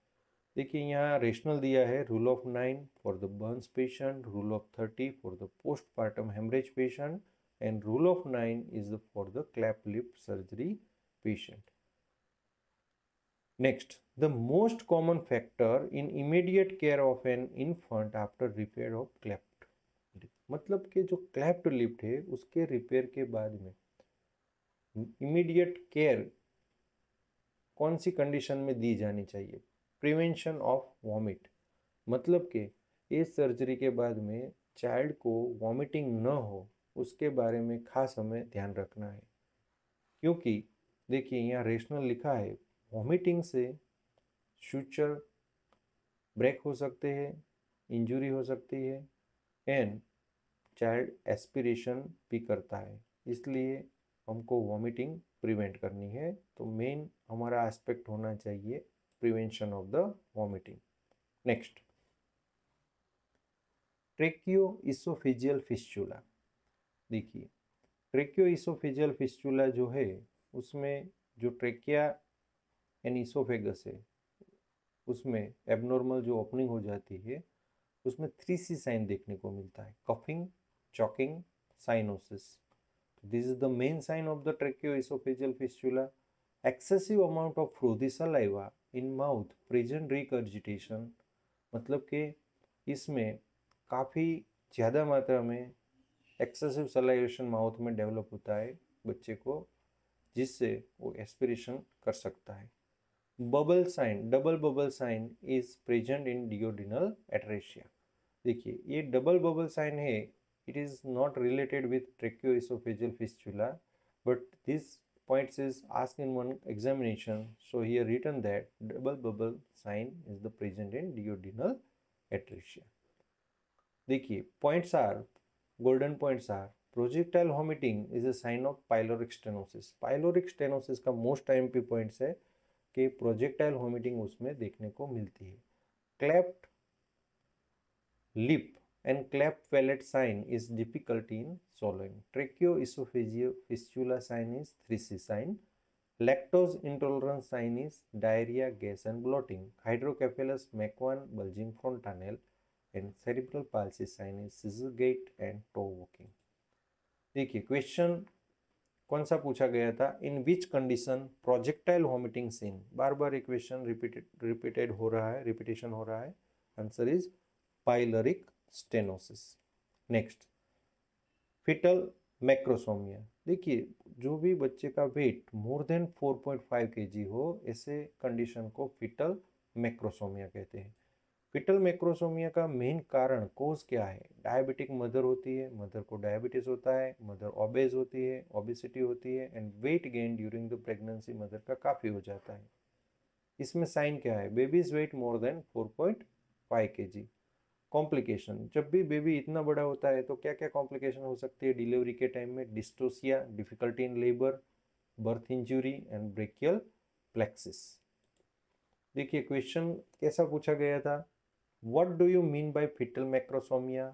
देखिए यहाँ रेशनल दिया है rule of nine for the burns patient rule of thirty for the postpartum haemorrhage patient and rule of nine is the for the cleft lip surgery patient next the most common factor in immediate care of an infant after repair of cleft मतलब कि जो क्लैप्ट लिफ्ट है उसके रिपेयर के बाद में इमीडिएट केयर कौन सी कंडीशन में दी जानी चाहिए प्रिवेंशन ऑफ वॉमिट मतलब कि इस सर्जरी के बाद में चाइल्ड को वॉमिटिंग न हो उसके बारे में खास हमें ध्यान रखना है क्योंकि देखिए यहाँ रेशनल लिखा है वॉमिटिंग से फ्यूचर ब्रेक हो सकते हैं इंजरी हो सकती है एंड चाइल्ड एस्पिरेशन भी करता है इसलिए हमको वॉमिटिंग प्रिवेंट करनी है तो मेन हमारा एस्पेक्ट होना चाहिए prevention of the vomiting. Next, ट्रेक्योइसोफिजियल fistula. देखिए ट्रेक्योइसोफिजियल फिस्चुला जो है उसमें जो ट्रेकिया एंड इसोफेगस है उसमें एबनॉर्मल जो ओपनिंग हो जाती है उसमें थ्री सी साइन देखने को मिलता है coughing choking cyanosis this is the main sign of the tracheoesophageal fistula excessive amount of frothy saliva in mouth present regurgitation मतलब कि इसमें काफ़ी ज़्यादा मात्रा में एक्सेसिव सलाइवेशन माउथ में डेवलप होता है बच्चे को जिससे वो एस्पिरेशन कर सकता है bubble sign double bubble sign is present in duodenal atresia देखिए ये डबल बबल साइन है it is not related with tracheoesophageal fistula but this points is asked in one examination. So here written that double bubble sign is the present in duodenal atresia. देखिए points are golden points are projectile vomiting is a sign of pyloric stenosis. Pyloric stenosis का most time पे points है कि projectile vomiting उसमें देखने को मिलती है. Cleft lip and cleft palate sign is difficult in swallowing. Tracheoesophageal fistula sign is 3C sign. Lactose intolerance sign is diarrhea, gas and bloating. Hydrocephalus, make one bulging front tunnel and cerebral palsy sign is scissor gait and toe walking. देखिए क्वेश्चन कौन सा पूछा गया था in which condition projectile vomiting seen बार बार एक क्वेश्चन रिपीटेड रिपीटेड हो रहा है रिपीटेशन हो रहा है answer is pyloric stenosis next fetal macrosomia देखिए जो भी बच्चे का वेट मोर देन 4.5 पॉइंट हो ऐसे कंडीशन को फिटल मैक्रोसोमिया कहते हैं फिटल मैक्रोसोमिया का मेन कारण कोज क्या है डायबिटिक मदर होती है मदर को डायबिटीज़ होता है मदर ओबेज होती है ओबेसिटी होती है and weight gain during the pregnancy mother का काफ़ी हो जाता है इसमें साइन क्या है baby's weight more than 4.5 point complication जब भी बेबी इतना बड़ा होता है तो क्या क्या कॉम्प्लिकेशन हो सकती है डिलीवरी के टाइम में dystocia difficulty in labour birth injury and brachial plexus देखिए क्वेश्चन कैसा पूछा गया था what do you mean by fetal macrosomia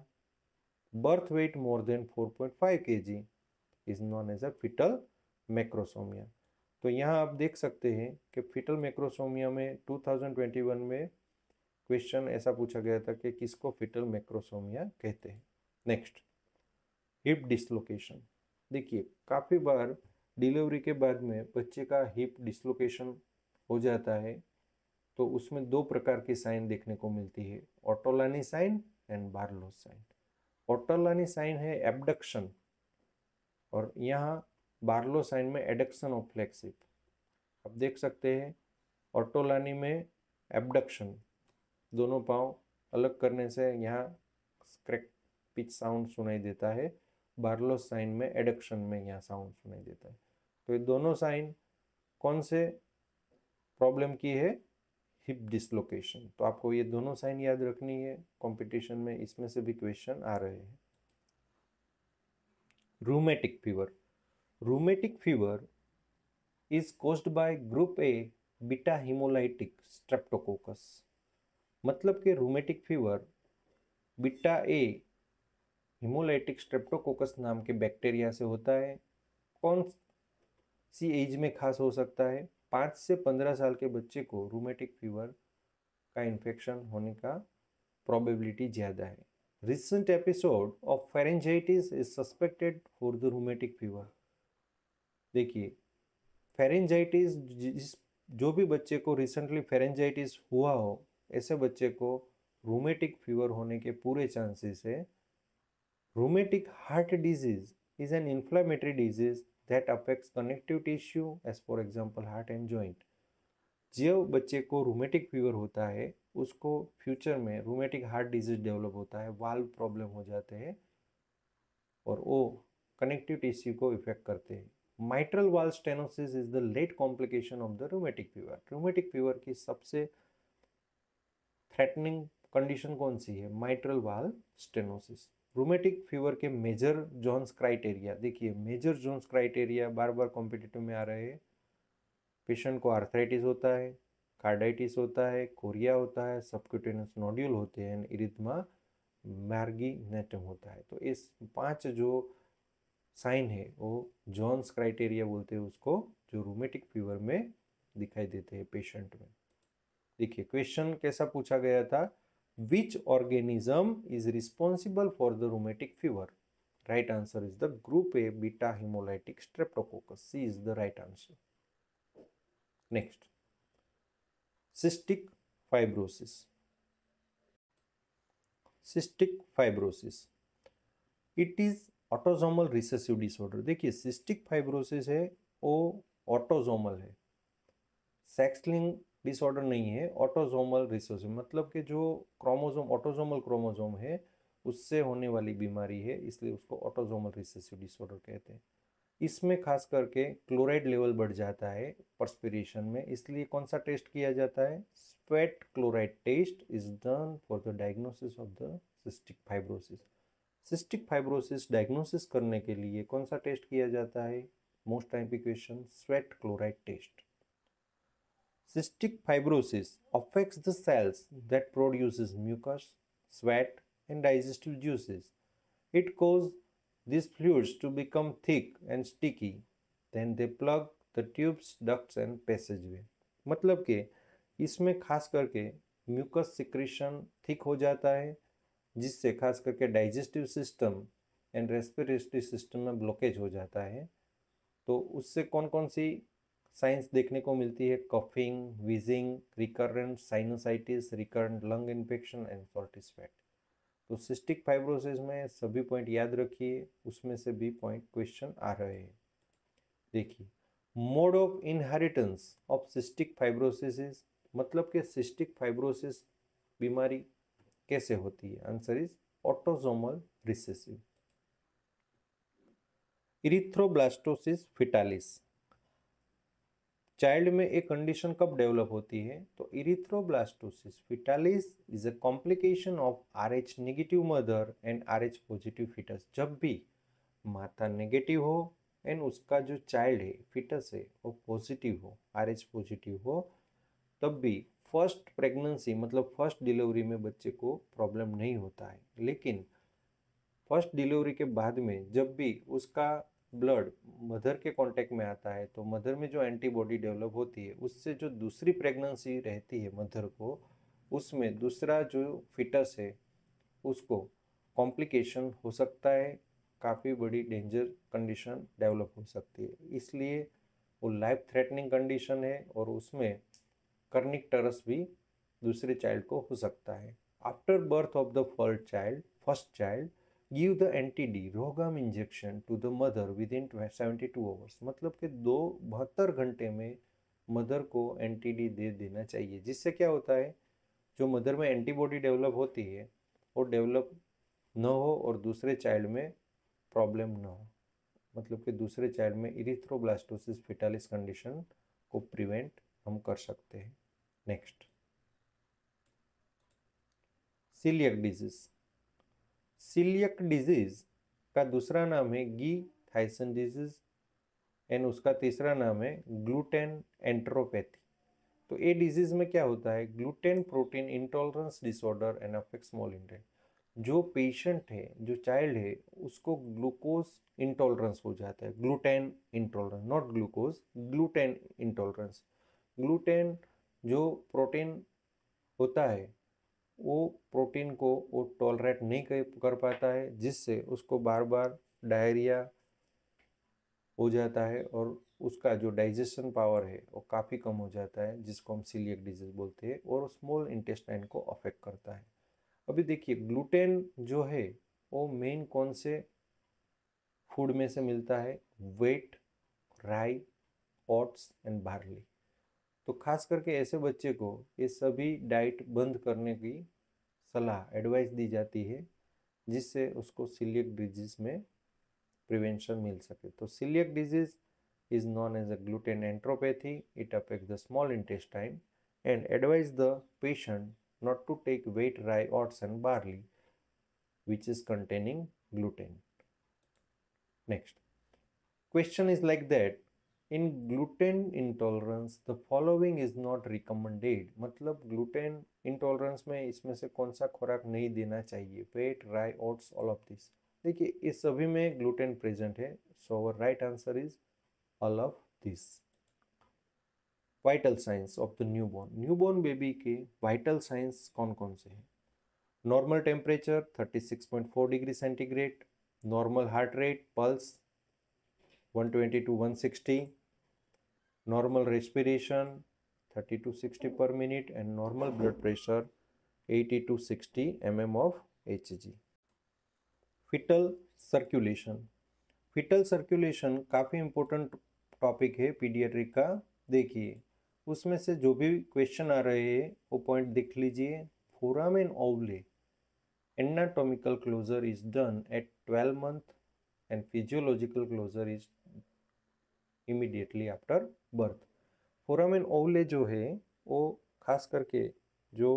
birth weight more than 4.5 G is known as a fetal macrosomia तो यहाँ आप देख सकते हैं कि फिटल मैक्रोसोमिया में 2021 में क्वेश्चन ऐसा पूछा गया था कि किसको फिटल मैक्रोसोमिया कहते हैं नेक्स्ट हिप डिसलोकेशन देखिए काफ़ी बार डिलीवरी के बाद में बच्चे का हिप डिसलोकेशन हो जाता है तो उसमें दो प्रकार की साइन देखने को मिलती है Ortolani sign and Barlow sign Ortolani sign है एबडक्शन और यहाँ बार्लो साइन में एडक्शन ऑफ फ्लैक्सिप आप देख सकते हैं ऑटोलानी में एबडक्शन दोनों पाँव अलग करने से यहाँ क्रैक पिच साउंड सुनाई देता है बार्लोस साइन में एडक्शन में यहाँ साउंड सुनाई देता है तो ये दोनों साइन कौन से प्रॉब्लम की है हिप डिसलोकेशन तो आपको ये दोनों साइन याद रखनी है कंपटीशन में इसमें से भी क्वेश्चन आ रहे हैं rheumatic fever rheumatic fever is caused by group A beta haemolytic streptococcus मतलब कि rheumatic fever beta A haemolytic streptococcus नाम के बैक्टीरिया से होता है कौन सी एज में खास हो सकता है पाँच से पंद्रह साल के बच्चे को रूमेटिक फीवर का इन्फेक्शन होने का प्रोबेबिलिटी ज़्यादा है recent episode of pharyngitis is suspected for the rheumatic fever देखिए फेरेंजाइटिस जिस जो भी बच्चे को रिसेंटली फेरेंजाइटिस हुआ हो ऐसे बच्चे को रोमेटिक फीवर होने के पूरे चांसेस है rheumatic heart disease is an inflammatory disease that affects connective tissue as for example heart and joint जो बच्चे को रोमेटिक फीवर होता है उसको फ्यूचर में रोमेटिक हार्ट डिजीज डेवलप होता है वाल्व प्रॉब्लम हो जाते हैं और वो कनेक्टिव टिश्यू को इफेक्ट करते हैं mitral valve stenosis is the late complication of the rheumatic fever rheumatic fever की सबसे थ्रेटनिंग कंडीशन कौन सी है mitral valve stenosis rheumatic fever के मेजर जोन्स क्राइटेरिया देखिए मेजर जोन्स क्राइटेरिया बार बार कॉम्पिटेटिव में आ रहे हैं पेशेंट को आर्थराइटिस होता है कार्डाइटिस होता है कोरिया होता है सबक्यूटेनस नोड्यूल होते हैं इरिथमा मैर्गिनेटम होता है तो इस पांच जो साइन है वो जॉन्स क्राइटेरिया बोलते हैं उसको जो रोमेटिक फीवर में दिखाई देते हैं पेशेंट में देखिए क्वेश्चन कैसा पूछा गया था which organism is responsible for the rheumatic fever right answer is the group A beta haemolytic streptococcus C is the right answer next cystic fibrosis cystic fibrosis it is autosomal recessive disorder देखिए सिस्टिक फाइब्रोसिस है वो ऑटोजोमल है सेक्सलिंग डिसऑर्डर नहीं है ऑटोजोमल रिसोसिम मतलब कि जो क्रोमोजोम ऑटोजोमल क्रोमोजोम है उससे होने वाली बीमारी है इसलिए उसको ऑटोजोमल रिसेसिव डिसऑर्डर कहते हैं इसमें खास करके क्लोराइड लेवल बढ़ जाता है परस्पिरेशन में इसलिए कौन सा टेस्ट किया जाता है sweat chloride test is done for the diagnosis of the cystic fibrosis cystic fibrosis diagnosis करने के लिए कौन सा टेस्ट किया जाता है most time question sweat chloride test Cystic fibrosis affects the cells that produces mucus, sweat and digestive juices. It causes these fluids to become thick and sticky. Then they plug the tubes, ducts and passageway. मतलब कि इसमें खास करके म्यूकस सिक्रीशन थिक हो जाता है जिससे खास करके digestive system and respiratory system में ब्लॉकेज हो जाता है तो उससे कौन कौन सी साइंस देखने को मिलती है coughing wheezing recurrent sinusitis recurrent lung infection and salty fat तो सिस्टिक फाइब्रोसिस में सभी पॉइंट याद रखिए उसमें से भी पॉइंट क्वेश्चन आ रहे हैं देखिए mode of inheritance of cystic fibrosis मतलब कि सिस्टिक फाइब्रोसिस बीमारी कैसे होती है answer is autosomal recessive erythroblastosis fetalis child में एक कंडीशन कब डेवलप होती है तो erythroblastosis fetalis is a complication of R H negative mother and R H positive fetus जब भी माता नेगेटिव हो एंड उसका जो चाइल्ड है फिटस है वो पॉजिटिव हो आर एच पॉजिटिव हो तब भी फर्स्ट प्रेगनेंसी मतलब फर्स्ट डिलीवरी में बच्चे को प्रॉब्लम नहीं होता है लेकिन फर्स्ट डिलीवरी के बाद में जब भी उसका ब्लड मदर के कांटेक्ट में आता है तो मदर में जो एंटीबॉडी डेवलप होती है उससे जो दूसरी प्रेगनेंसी रहती है मदर को उसमें दूसरा जो फिटस है उसको कॉम्प्लिकेशन हो सकता है काफ़ी बड़ी डेंजर कंडीशन डेवलप हो सकती है इसलिए वो लाइफ थ्रेटनिंग कंडीशन है और उसमें कर्निक टरस भी दूसरे चाइल्ड को हो सकता है after birth of the first child first child give the anti D RhoGAM injection to the mother within seventy two hours मतलब कि दो बहत्तर घंटे में मदर को एंटीडी दे देना चाहिए जिससे क्या होता है जो मदर में एंटीबॉडी डेवलप होती है वो डेवलप न हो और दूसरे चाइल्ड में प्रॉब्लम न हो मतलब कि दूसरे चाइल्ड में इरिथ्रोब्लास्टोसिस फिटालिस कंडीशन को प्रिवेंट हम कर सकते हैं next coeliac disease coeliac disease का दूसरा नाम है गी थाइसन डिजीज़ एंड उसका तीसरा नाम है ग्लूटेन एंट्रोपैथी तो ये डिजीज़ में क्या होता है gluten protein intolerance disorder and affect small intestine जो पेशेंट है जो चाइल्ड है उसको ग्लूकोज इंटॉलरेंस हो जाता है gluten intolerance not glucose gluten intolerance gluten जो प्रोटीन होता है वो प्रोटीन को वो टॉलरेट नहीं कर पाता है जिससे उसको बार बार डायरिया हो जाता है और उसका जो डाइजेशन पावर है वो काफ़ी कम हो जाता है जिसको हम सीलियक डिजीज बोलते हैं और स्मॉल इंटेस्टाइन को अफेक्ट करता है अभी देखिए ग्लूटेन जो है वो मेन कौन से फूड में से मिलता है वेट राई ओट्स एंड बार्ली तो खास करके ऐसे बच्चे को ये सभी डाइट बंद करने की सलाह एडवाइस दी जाती है जिससे उसको सिलियक डिजीज में प्रिवेंशन मिल सके तो coeliac disease is known as a gluten enteropathy it affect the small intestine and advise the patient not to take wheat rye oats and barley which is containing gluten next question is like that in gluten intolerance the following is not recommended मतलब ग्लूटेन इंटॉलरेंस में इसमें से कौन सा खुराक नहीं देना चाहिए पेट राई ओट्स ऑल ऑफ दिस देखिए इस सभी में ग्लूटेन प्रेजेंट है so our right answer is all of this vital signs of the new newborn baby के वाइटल साइंस कौन कौन से हैं normal temperature 36.4 degree centigrade normal heart rate pulse 120 to one sixty normal respiration 30 to 60 per minute and normal blood pressure 80 to 60 mm of hg fetal circulation fetal circulation काफ़ी इम्पोर्टेंट टॉपिक है पीडियाट्रिक का देखिए उसमें से जो भी क्वेश्चन आ रहे हैं वो पॉइंट देख लीजिए foramen ovale anatomical closure is done at 12 month and physiological closure is immediately after birth foramen ovale जो है वो खास करके जो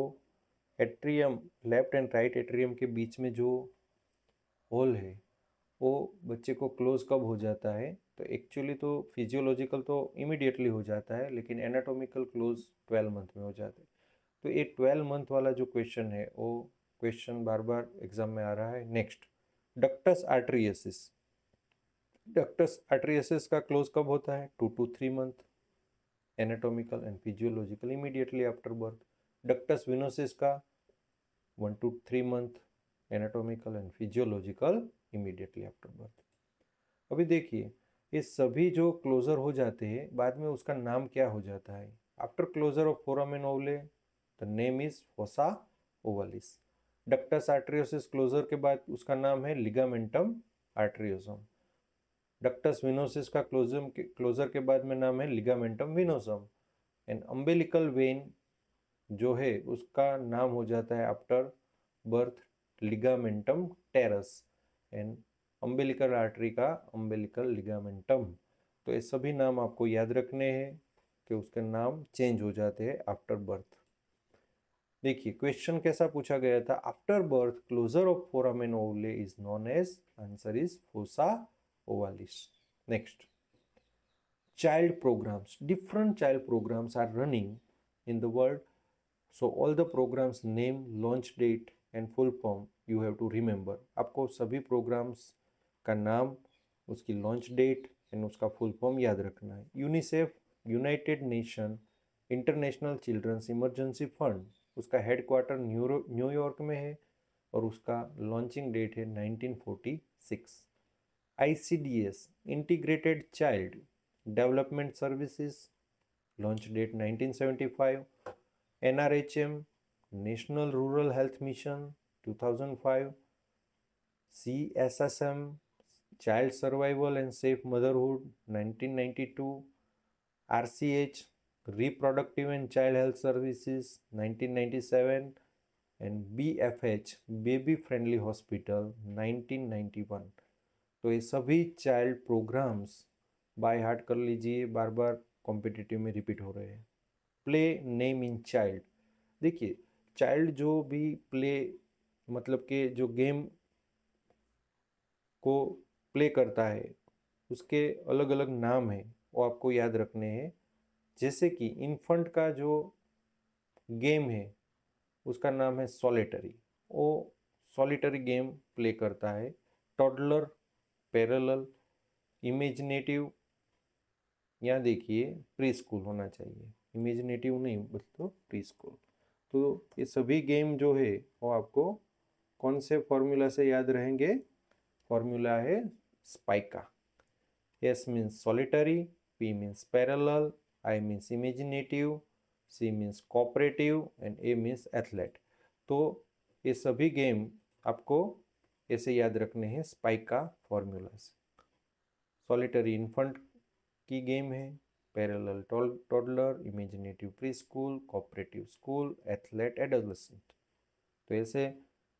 atrium left and right atrium के बीच में जो होल है वो बच्चे को क्लोज कब हो जाता है तो एक्चुअली तो फिजियोलॉजिकल तो इमिडिएटली हो जाता है लेकिन एनाटोमिकल क्लोज ट्वेल्व मंथ में हो जाता है तो ये ट्वेल्व मंथ वाला जो क्वेश्चन है वो क्वेश्चन बार बार एग्जाम में आ रहा है next ductus arteriosus ductus arteriosus का क्लोज कब होता है two to three month anatomical and physiological immediately after birth ductus venosus का one to three month anatomical and physiological immediately after birth अभी देखिए ये सभी जो क्लोजर हो जाते हैं बाद में उसका नाम क्या हो जाता है after closure of foramen ovale the name is fossa ovalis ductus arteriosus closure के बाद उसका नाम है लिगामेंटम आर्ट्रियोसम डक्टस विनोसिस का क्लोजम क्लोजर के बाद में नाम है ligamentum venosum and umbilical vein जो है उसका नाम हो जाता है after birth ligamentum teres and umbilical artery का अम्बेलिकल लिगामेंटम तो ये सभी नाम आपको याद रखने हैं कि उसके नाम चेंज हो जाते हैं आफ्टर बर्थ देखिए क्वेश्चन कैसा पूछा गया था after birth closure of foramen ovale is known as answer is fossa ovalis. Next, child programs. Different child programs are running in the world. So all the programs name, launch date and full form you have to remember. आपको सभी programs का नाम उसकी लॉन्च डेट एंड उसका फुल फॉर्म याद रखना है UNICEF United Nation International Children's Emergency Fund उसका हेडक्वार्टर न्यूरो न्यूयॉर्क में है और उसका लॉन्चिंग डेट है 1946 ICDS Integrated Child Development Services launch date 1975 NRHM National Rural Health Mission 2005 CSSM Child Survival and Safe Motherhood 1992 RCH Reproductive and Child Health Services 1997 and BFH Baby Friendly Hospital 1991 तो ये सभी चाइल्ड प्रोग्राम्स बाय हार्ट कर लीजिए बार बार कॉम्पिटिटिव में रिपीट हो रहे हैं प्ले नेम इन चाइल्ड देखिए चाइल्ड जो भी प्ले मतलब के जो गेम को प्ले करता है उसके अलग अलग नाम हैं वो आपको याद रखने हैं जैसे कि इन्फंट का जो गेम है उसका नाम है सॉलिटरी वो सॉलिटरी गेम प्ले करता है टॉडलर पैरेलल इमेजिनेटिव या देखिए प्री स्कूल होना चाहिए इमेजिनेटिव नहीं बस तो प्री स्कूल तो ये सभी गेम जो है वो आपको कौन से फॉर्मूला से याद रहेंगे फॉर्मूला है SPICA S means solitary P means parallel I means imaginative C means cooperative and A means athlete तो ये सभी गेम आपको ऐसे याद रखने हैं स्पाइक का फॉर्मूलाज सॉलिटरी इन्फंट की गेम है parallel toddler imaginative preschool cooperative school athlete adolescent तो ऐसे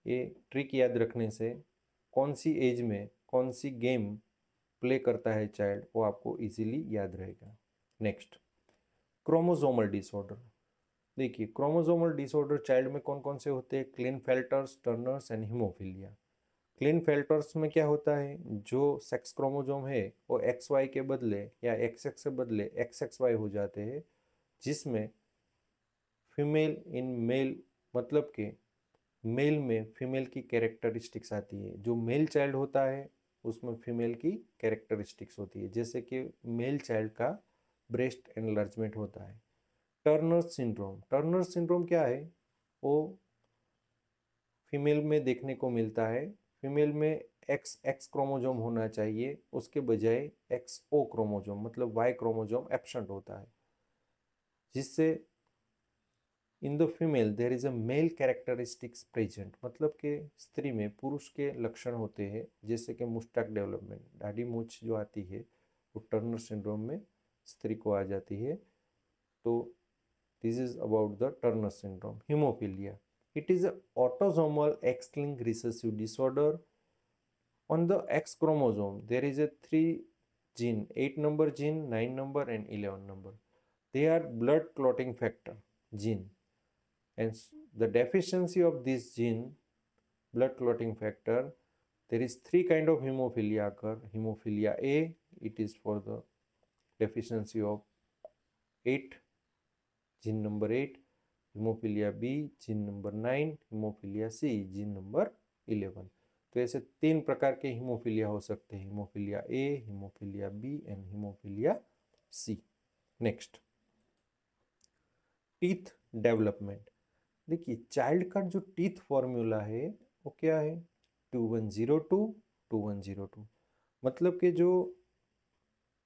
ये ट्रिक याद रखने से कौन सी एज में कौन सी गेम प्ले करता है चाइल्ड वो आपको इजीली याद रहेगा नेक्स्ट क्रोमोजोमल डिसऑर्डर देखिए क्रोमोजोमल डिसऑर्डर चाइल्ड में कौन कौन से होते हैं Klinefelter's Turner's and haemophilia Klinefelter's में क्या होता है जो सेक्स क्रोमोजोम है वो एक्स वाई के बदले या एक्स एक्स के बदले एक्स एक्स वाई हो जाते हैं जिसमें फीमेल इन मेल मतलब के मेल में फीमेल की कैरेक्टरिस्टिक्स आती है जो मेल चाइल्ड होता है उसमें फीमेल की कैरेक्टरिस्टिक्स होती है जैसे कि मेल चाइल्ड का ब्रेस्ट एनलार्जमेंट होता है टर्नर सिंड्रोम टर्नर सिंड्रोम क्या है वो फीमेल में देखने को मिलता है फीमेल में एक्स एक्स क्रोमोजोम होना चाहिए उसके बजाय एक्स ओ क्रोमोजोम मतलब वाई क्रोमोजोम एबसेंट होता है जिससे in the female there is a male characteristics present मतलब कि स्त्री में पुरुष के लक्षण होते हैं जैसे कि मुस्टाक डेवलपमेंट दाढ़ी मूछ जो आती है वो टर्नर सिंड्रोम में स्त्री को आ जाती है तो this is about the Turner syndrome haemophilia It is an autosomal X-linked recessive disorder. On the X chromosome, there is a three gene, 8 number gene, 9 number and 11 number. They are blood clotting factor gene. And the deficiency of this gene, blood clotting factor, there is three kind of hemophilia occur. Hemophilia A, it is for the deficiency of 8, gene number 8. Haemophilia B gene number nine haemophilia C gene number eleven तो ऐसे तीन प्रकार के हीमोफीलिया हो सकते हैं haemophilia A haemophilia B and haemophilia C next teeth development देखिए चाइल्ड का जो टीथ फॉर्मूला है वो क्या है two one zero two two one zero two मतलब के जो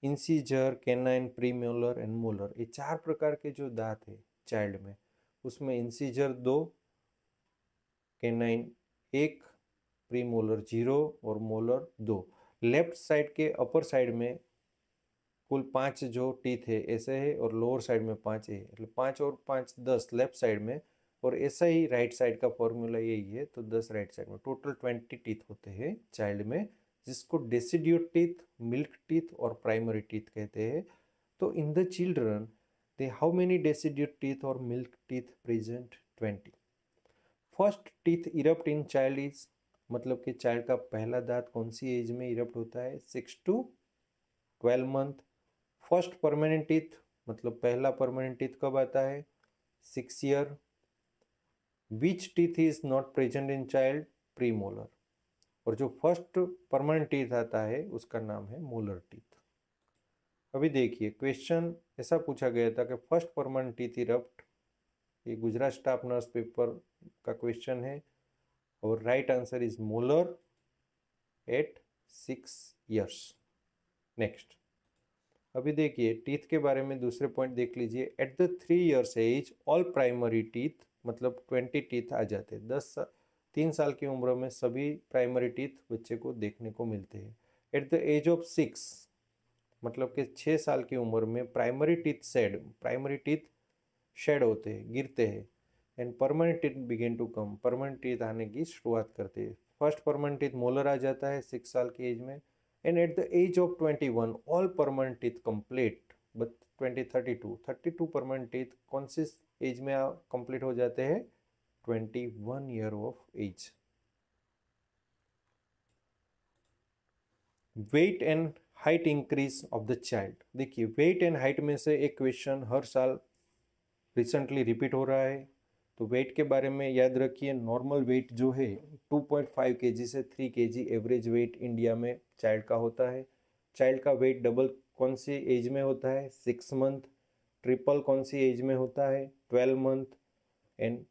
incisor canine premolar and molar ये चार प्रकार के जो दांत है चाइल्ड में उसमें इंसीजर दो केनाइन एक प्री मोलर जीरो और मोलर दो लेफ्ट साइड के अपर साइड में कुल पांच जो टीथ है ऐसे है और लोअर साइड में पांच है मतलब 5 और पाँच दस लेफ्ट साइड में और ऐसा ही राइट साइड का फॉर्मूला यही है तो दस राइट साइड में टोटल ट्वेंटी टीथ होते हैं चाइल्ड में जिसको डेसिड्यूट टीथ मिल्क टीथ और प्राइमरी टीथ कहते हैं तो in the children they how many deciduous teeth or milk teeth present 20 first teeth erupt in child is मतलब कि चाइल्ड का पहला दांत कौन सी एज में इरप्ट होता है six to twelve month first permanent teeth मतलब पहला परमानेंट टीथ कब आता है six year which teeth is not present in child premolar और जो फर्स्ट परमानेंट टीथ आता है उसका नाम है मोलर टीथ अभी देखिए क्वेश्चन ऐसा पूछा गया था कि फर्स्ट परमानेंट टीथ इरप्ट ये गुजरात स्टाफ नर्स पेपर का क्वेश्चन है और right answer is molar at six years next अभी देखिए टीथ के बारे में दूसरे पॉइंट देख लीजिए at the three years age all primary teeth मतलब ट्वेंटी टीथ आ जाते हैं दस तीन साल की उम्र में सभी प्राइमरी टीथ बच्चे को देखने को मिलते हैं at the age of six मतलब कि छः साल की उम्र में primary teeth shed primary teeth shed होते हैं गिरते हैं and permanent teeth begin to come permanent teeth आने की शुरुआत करते हैं फर्स्ट परमानेंट टीथ मोलर आ जाता है सिक्स साल की एज में and at the age of twenty one all permanent teeth complete but twenty thirty two thirty two permanent teeth कौन सी एज में कंप्लीट हो जाते हैं twenty one year of age weight and height increase of the child देखिए वेट एंड हाइट में से एक क्वेश्चन हर साल रिसेंटली रिपीट हो रहा है तो वेट के बारे में याद रखिए नॉर्मल वेट जो है 2.5 केजी से 3 केजी एवरेज वेट इंडिया में चाइल्ड का होता है चाइल्ड का वेट डबल कौन सी एज में होता है सिक्स मंथ ट्रिपल कौन सी एज में होता है twelve month and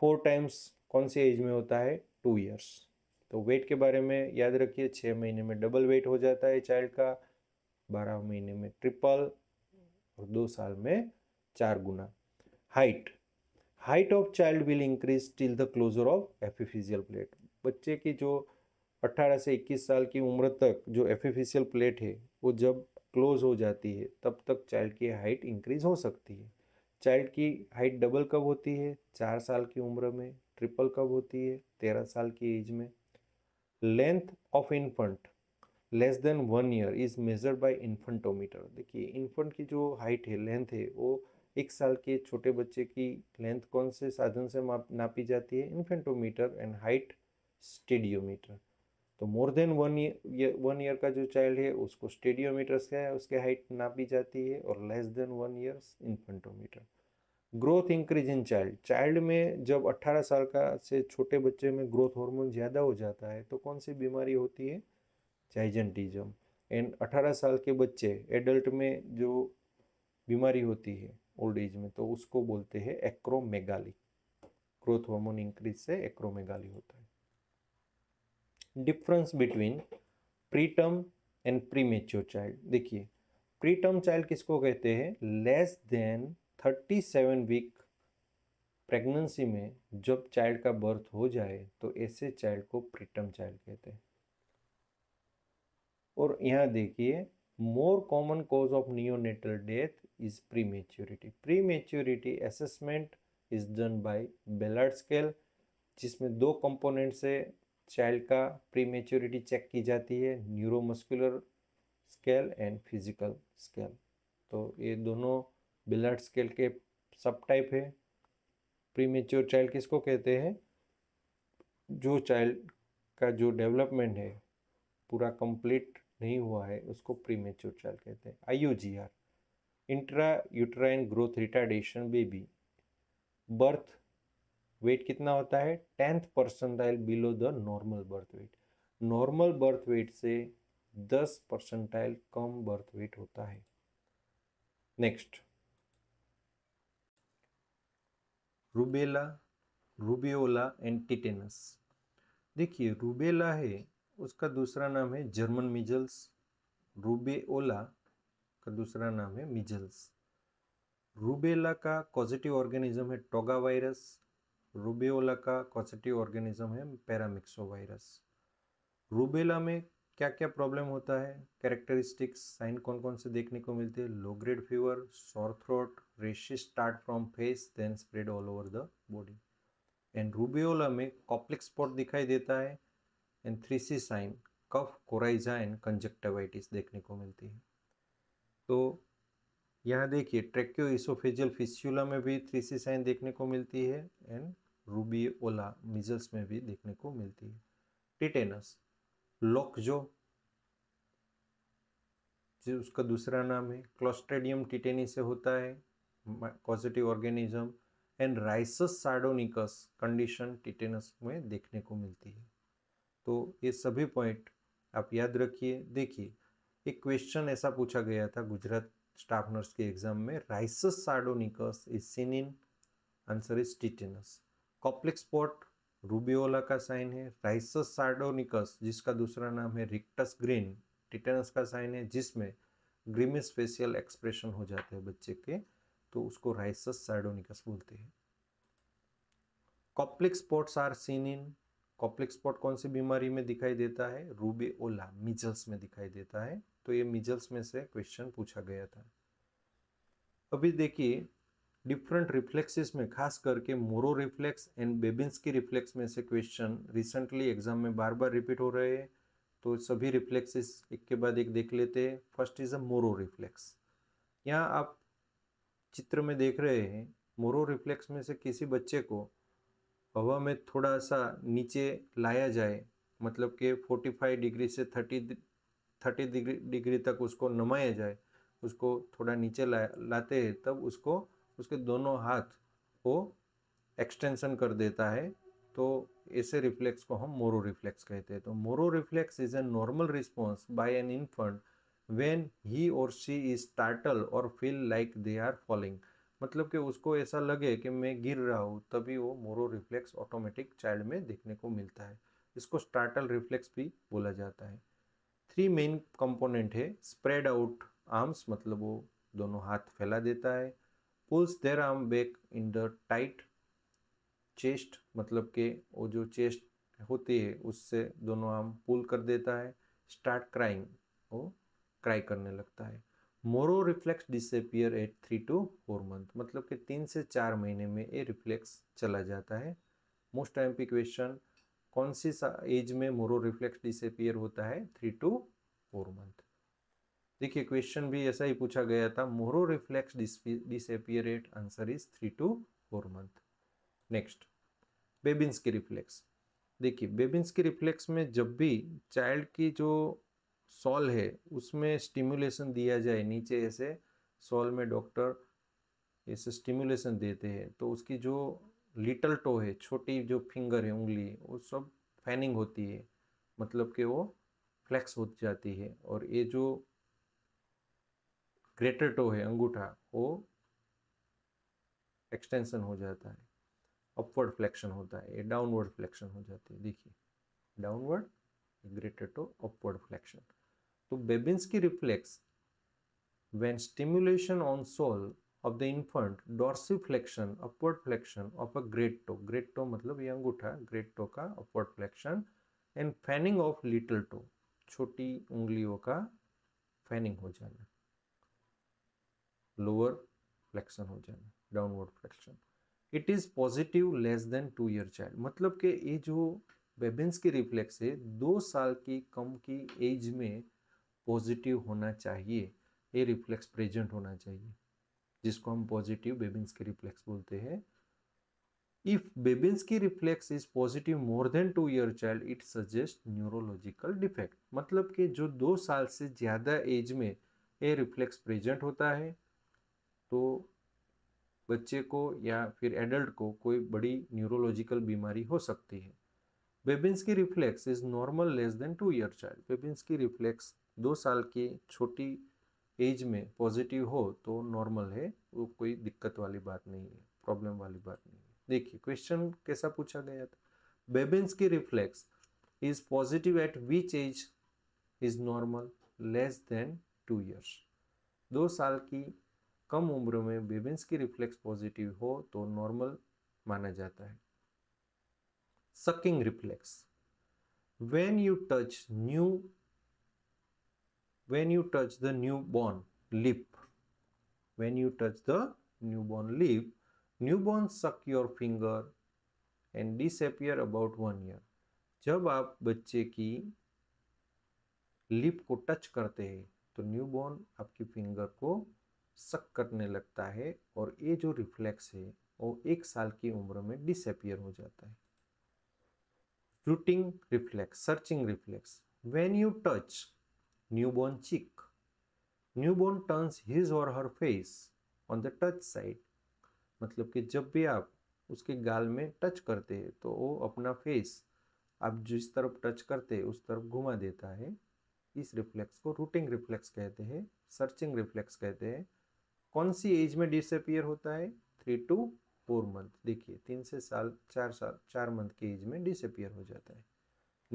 four times कौन सी एज में होता है टू ईयर्स तो वेट के बारे में याद रखिए छः महीने में डबल वेट हो जाता है चाइल्ड का बारह महीने में ट्रिपल और दो साल में चार गुना height height of child will increase till the closure of epiphyseal plate बच्चे की जो 18 से 21 साल की उम्र तक जो एफिफिशियल प्लेट है वो जब क्लोज हो जाती है तब तक चाइल्ड की हाइट इंक्रीज हो सकती है चाइल्ड की हाइट डबल कब होती है चार साल की उम्र में ट्रिपल कब होती है तेरह साल की एज में length of infant less than one year is measured by infantometer देखिए इन्फेंट की जो हाइट है लेंथ है वो एक साल के छोटे बच्चे की लेंथ कौन से साधन से माप नापी जाती है इन्फेंटोमीटर एंड हाइट स्टेडियोमीटर तो more than one year one year का जो चाइल्ड है उसको स्टेडियोमीटर से उसके हाइट नापी जाती है और less than one year infantometer growth increase in child child में जब 18 साल का से छोटे बच्चे में ग्रोथ हार्मोन ज़्यादा हो जाता है तो कौन सी बीमारी होती है चाइजेंटिज्म एंड 18 साल के बच्चे एडल्ट में जो बीमारी होती है ओल्ड एज में तो उसको बोलते हैं एक्रोमेगाली ग्रोथ हार्मोन इंक्रीज से एक्रोमेगाली होता है difference between preterm and premature child देखिए प्रीटर्म चाइल्ड किसको कहते हैं less than thirty seven week pregnancy में जब चाइल्ड का बर्थ हो जाए तो ऐसे चाइल्ड को प्रीटम चाइल्ड कहते हैं और यहाँ देखिए more common cause of neonatal death is prematurity prematurity assessment is done by Ballard scale जिसमें दो कंपोनेंट से चाइल्ड का प्री मेच्योरिटी चेक की जाती है neuromuscular scale and physical scale तो ये दोनों बिलर्ड स्केल के सब टाइप है प्रीमेच्योर चाइल्ड किसको कहते हैं जो चाइल्ड का जो डेवलपमेंट है पूरा कंप्लीट नहीं हुआ है उसको प्रीमेच्योर चाइल्ड कहते हैं I U G R intrauterine growth retardation baby birth weight कितना होता है tenth percentile below the normal birth weight normal birth weight से दस परसेंटाइल कम बर्थ वेट होता है next rubella rubeola and tetanus देखिए रूबेला है उसका दूसरा नाम है जर्मन मिजल्स रूबेओला का दूसरा नाम है मिजल्स रूबेला का कॉजिटिव ऑर्गेनिज्म है टोगा वायरस रूबेओला का कॉजिटिव ऑर्गेनिज्म है पैरामिक्सो वायरस रूबेला में क्या क्या प्रॉब्लम होता है कैरेक्टरिस्टिक्स साइन कौन कौन से देखने को मिलते हैं low grade fever sore throat rashes start from face then spread all over the body and rubeola में कॉप्लिक्स स्पॉट दिखाई देता है and three C sign cough coryza and conjunctivitis देखने को मिलती है तो यहाँ देखिए ट्रेक्यो इसोफेजियल फिस्यूला में भी थ्रीसी साइन देखने को मिलती है एंड रूबियोला मिजल्स में भी देखने को मिलती है टिटेनस लोकजो जो उसका दूसरा नाम है क्लोस्ट्रेडियम टिटेनी से होता है positive organism and risus sardonicus condition tetanus में देखने को मिलती है तो ये सभी पॉइंट आप याद रखिए देखिए एक क्वेश्चन ऐसा पूछा गया था गुजरात स्टाफ नर्स के एग्जाम में risus sardonicus is seen in answer is tetanus Koplik spot rubeola का साइन है राइसस सार्डोनिकस जिसका दूसरा नाम है रिक्टस ग्रीन टिटेनस का साइन है जिसमें ग्रीमिस फेशियल एक्सप्रेशन हो जाते हैं बच्चे के तो उसको राइसस साइडोनिकस बोलते हैं Koplik spots are seen in Koplik spot कौन सी बीमारी में दिखाई देता है रूबे ओला मिजल्स में दिखाई देता है तो ये मिजल्स में से क्वेश्चन पूछा गया था अभी देखिए डिफरेंट रिफ्लेक्सेस में खास करके Moro reflex and बेबिन्स Babinski reflex में से क्वेश्चन रिसेंटली एग्जाम में बार बार रिपीट हो रहे हैं तो सभी रिफ्लेक्सेस एक के बाद एक देख लेते हैं first is a Moro reflex यहाँ आप चित्र में देख रहे हैं मोरो रिफ्लेक्स में से किसी बच्चे को हवा में थोड़ा सा नीचे लाया जाए मतलब कि 45 डिग्री से 30 थर्टी डिग्री डिग्री तक उसको नमाया जाए उसको थोड़ा नीचे ला लाते हैं तब उसको उसके दोनों हाथ को एक्सटेंशन कर देता है तो ऐसे रिफ्लेक्स को हम मोरो रिफ्लेक्स कहते हैं तो Moro reflex is a normal response by an infant when he और शी इज टाइटल और feel like they are falling मतलब कि उसको ऐसा लगे कि मैं गिर रहा हूँ तभी वो मोरो रिफ्लेक्स ऑटोमेटिक चाइल्ड में देखने को मिलता है इसको स्टार्टल रिफ्लेक्स भी बोला जाता है थ्री मेन कंपोनेंट है स्प्रेड आउट आर्म्स मतलब वो दोनों हाथ फैला देता है pulls their arm back in the tight chest मतलब के वो जो चेस्ट होती है उससे दोनों आर्म पुल कर देता है स्टार्ट क्राइंग वो क्राई करने लगता है Moro reflex disappear at three to four month मतलब कि तीन से चार महीने में ये रिफ्लेक्स चला जाता है मोस्ट टाइम पे क्वेश्चन कौन सी एज में मोरो रिफ्लेक्स डिसअपियर होता है थ्री टू फोर मंथ देखिए क्वेश्चन भी ऐसा ही पूछा गया था Moro reflex disappear at answer is three to four month next Babinski reflex देखिए बेबिन्स की रिफ्लेक्स में जब भी चाइल्ड की जो सॉल है उसमें स्टिमुलेशन दिया जाए नीचे ऐसे सॉल में डॉक्टर ऐसे स्टिमुलेशन देते हैं तो उसकी जो लिटल टो है छोटी जो फिंगर है उंगली वो सब फैनिंग होती है मतलब कि वो फ्लैक्स हो जाती है और ये जो ग्रेटर टो है अंगूठा वो एक्सटेंशन हो जाता है अपवर्ड फ्लेक्शन होता है ये डाउनवर्ड फ्लेक्शन हो जाती है देखिए downward greater toe upward flexion तो Babinski reflex when stimulation on sole of the infant dorsiflexion upward flexion of a great toe great toe मतलब ये अंगूठा ग्रेट टो का upward flexion and fanning of little toe छोटी उंगलियों का फैनिंग हो जाना लोअर फ्लेक्शन हो जाना downward flexion it is positive less than two year child मतलब कि ये जो बेबिन्स की रिफ्लेक्स है दो साल की कम की एज में पॉजिटिव होना चाहिए ये रिफ्लेक्स प्रेजेंट होना चाहिए जिसको हम पॉजिटिव बेबिन्स के रिफ्लेक्स बोलते हैं if Babinski reflex is positive more than two year child it suggest neurological defect मतलब कि जो दो साल से ज़्यादा एज में ये रिफ्लेक्स प्रेजेंट होता है तो बच्चे को या फिर एडल्ट को कोई बड़ी न्यूरोलॉजिकल बीमारी हो सकती है Babinski reflex is normal less than two year child Babinski reflex दो साल के छोटी एज में पॉजिटिव हो तो नॉर्मल है वो कोई दिक्कत वाली बात नहीं है प्रॉब्लम वाली बात नहीं है देखिए क्वेश्चन कैसा पूछा गया था Babinski reflex is positive at which age is normal less than two years दो साल की कम उम्र में बेबेंस की रिफ्लेक्स पॉजिटिव हो तो नॉर्मल माना जाता है sucking reflex when you touch new when you touch the newborn lip when you touch the newborn lip newborn suck your finger and disappear about one year जब आप बच्चे की लिप को टच करते हैं तो न्यूबॉर्न आपकी फिंगर को सक करने लगता है और ये जो रिफ्लेक्स है वो एक साल की उम्र में डिसअपियर हो जाता है rooting reflex searching reflex when you touch newborn cheek. Newborn turns his or her face on the touch side. मतलब कि जब भी आप उसके गाल में टच करते हैं तो वो अपना फेस आप जिस तरफ टच करते हैं उस तरफ घुमा देता है इस रिफ्लेक्स को रूटिंग रिफ्लेक्स कहते हैं सर्चिंग रिफ्लेक्स कहते हैं कौन सी एज में डिसअपियर होता है थ्री टू फोर मंथ देखिए तीन से साल चार साल चार मंथ की एज में डिसअपियर हो जाता है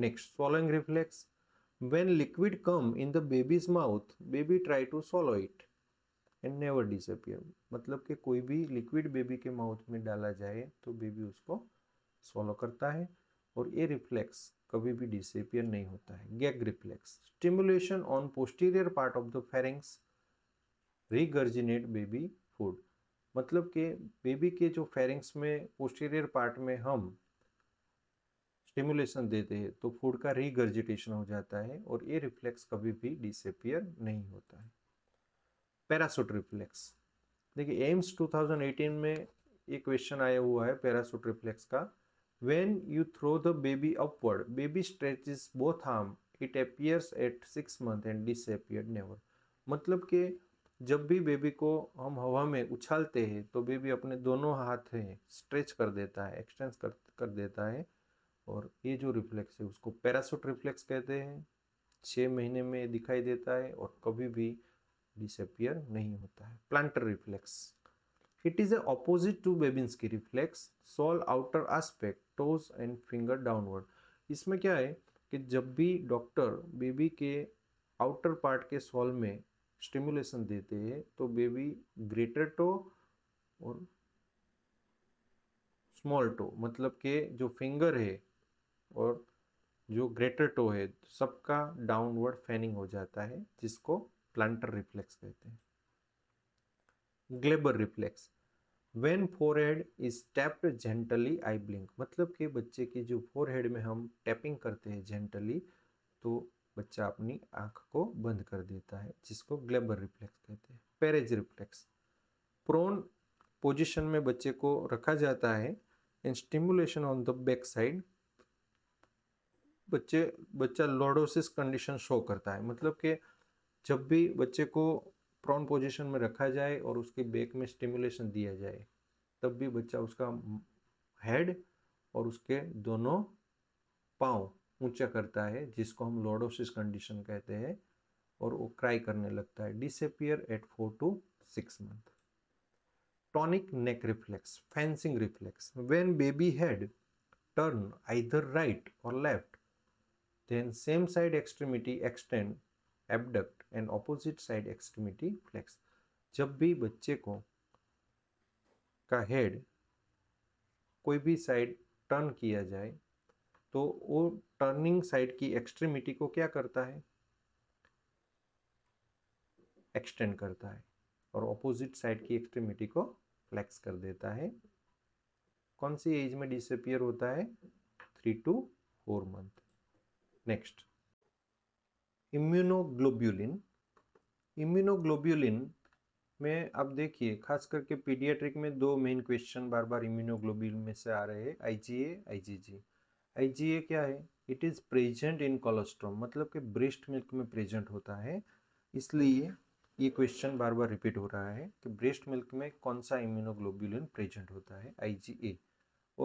next swallowing reflex when liquid come in the baby's mouth baby try to swallow it and never disappear मतलब कि कोई भी लिक्विड बेबी के माउथ में डाला जाए तो बेबी उसको सॉलो करता है और ये रिफ्लेक्स कभी भी डिसपियर नहीं होता है gag reflex stimulation on posterior part of the pharynx regurgitate baby food मतलब कि बेबी के जो फेरेंग्स में पोस्टीरियर पार्ट में हम स्टिमुलेशन देते हैं तो फूड का रीगर्जिटेशन हो जाता है और ये रिफ्लेक्स कभी भी डिसअपियर नहीं होता है पैरासूट रिफ्लेक्स देखिए एम्स 2018 में एक क्वेश्चन आया हुआ है पैरासूट रिफ्लेक्स का when you throw the baby upward baby stretches both arm it appears at six month and disappeared never मतलब कि जब भी बेबी को हम हवा में उछालते हैं तो बेबी अपने दोनों हाथ स्ट्रेच कर देता है एक्सटेंस कर कर देता है और ये जो रिफ्लेक्स है उसको पैरासूट रिफ्लेक्स कहते हैं छः महीने में दिखाई देता है और कभी भी डिसअपियर नहीं होता है plantar reflex it is a two two की reflex sole outer aspect toes and finger downward इसमें क्या है कि जब भी डॉक्टर बेबी के आउटर पार्ट के सॉल में स्टिमुलेशन देते हैं तो बेबी ग्रेटर टो और स्मॉल टो मतलब के जो फिंगर है और जो ग्रेटर टो है सबका डाउनवर्ड फैनिंग हो जाता है जिसको प्लांटर रिफ्लेक्स कहते हैं glabellar reflex when forehead is tapped gently eye blink मतलब कि बच्चे की जो फोर हेड में हम टैपिंग करते हैं जेंटली तो बच्चा अपनी आंख को बंद कर देता है जिसको ग्लेबर रिफ्लेक्स कहते हैं पेरेज रिफ्लेक्स प्रोन पोजिशन में बच्चे को रखा जाता है and stimulation on the back side बच्चे बच्चा लॉडोसिस कंडीशन शो करता है मतलब कि जब भी बच्चे को प्रॉन पोजीशन में रखा जाए और उसके बैक में स्टिमुलेशन दिया जाए तब भी बच्चा उसका हेड और उसके दोनों पाँव ऊंचा करता है जिसको हम लॉडोसिस कंडीशन कहते हैं और वो क्राई करने लगता है disappear at four to six month tonic neck reflex fencing reflex when baby head turn either right और left Then same side extremity extend abduct and opposite side extremity flex. जब भी बच्चे को का हेड कोई भी साइड टर्न किया जाए तो वो टर्निंग साइड की एक्सट्रीमिटी को क्या करता है एक्सटेंड करता है और ऑपोजिट साइड की एक्सट्रीमिटी को फ्लैक्स कर देता है कौन सी एज में डिसअपियर होता है three to four month next immunoglobulin immunoglobulin में आप देखिए खास करके पीडियाट्रिक में दो मेन क्वेश्चन बार बार इम्यूनोग्लोब्यूलिन में से आ रहे हैं आईजीए आईजीजी आईजीए क्या है it is present in colostrum मतलब कि ब्रेस्ट मिल्क में प्रेजेंट होता है इसलिए ये क्वेश्चन बार बार रिपीट हो रहा है कि ब्रेस्ट मिल्क में कौन सा इम्यूनोग्लोब्यूलिन प्रेजेंट होता है आईजीए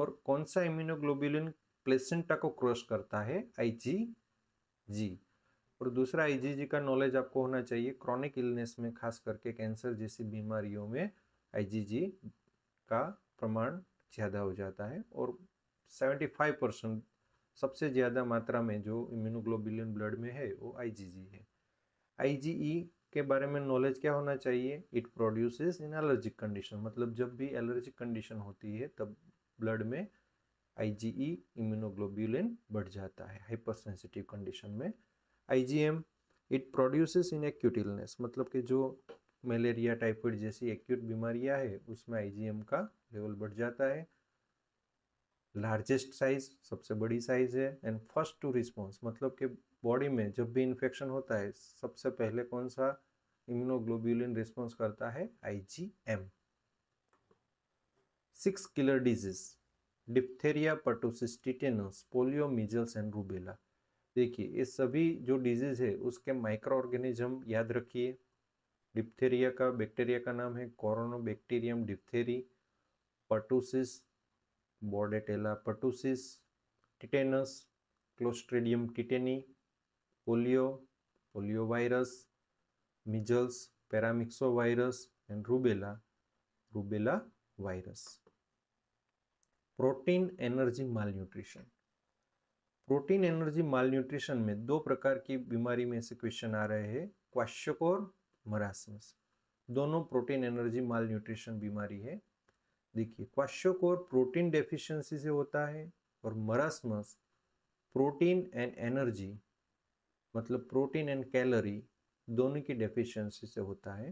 और कौन सा इम्यूनोग्लोब्यूलिन प्लेसेंटा को क्रॉस करता है आईजीजी और दूसरा आईजीजी का नॉलेज आपको होना चाहिए क्रॉनिक इलनेस में खास करके कैंसर जैसी बीमारियों में आईजीजी का प्रमाण ज़्यादा हो जाता है और 75 परसेंट सबसे ज़्यादा मात्रा में जो इम्यूनोग्लोबिलियन ब्लड में है वो आईजीजी है आईजीई e के बारे में नॉलेज क्या होना चाहिए it produces in allergic condition मतलब जब भी एलर्जिक कंडीशन होती है तब ब्लड में आई इम्यूनोग्लोबुलिन e बढ़ जाता है हाइपर सेंसिटिव कंडीशन में I it produces in acute illness मतलब कि जो मलेरिया टाइफाइड जैसी एक्यूट बीमारियां है उसमें आई का लेवल बढ़ जाता है लार्जेस्ट साइज सबसे बड़ी साइज है एंड फर्स्ट टू रिस्पॉन्स मतलब कि बॉडी में जब भी इन्फेक्शन होता है सबसे पहले कौन सा इम्यूनोग्लोबुलिन रिस्पॉन्स करता है I six killer disease diphtheria pertussis tetanus polio measles and rubella देखिए ये सभी जो डिजीज़ है उसके माइक्रो ऑर्गेनिज्म याद रखिए डिप्थेरिया का बैक्टीरिया का नाम है bacterium diphtheriae pertussis Bordetella pertussis tetanus Clostridium tetani polio polio virus measles paramyxo virus and rubella rubella virus protein energy malnutrition protein energy malnutrition में दो प्रकार की बीमारी में से क्वेश्चन आ रहे हैं क्वाश्यक और मरासमस दोनों प्रोटीन एनर्जी माल न्यूट्रिशन बीमारी है देखिए क्वाश्यक और प्रोटीन डेफिशिएंसी से होता है और मरासमस प्रोटीन एंड एनर्जी मतलब प्रोटीन एंड कैलोरी दोनों की डेफिशिएंसी से होता है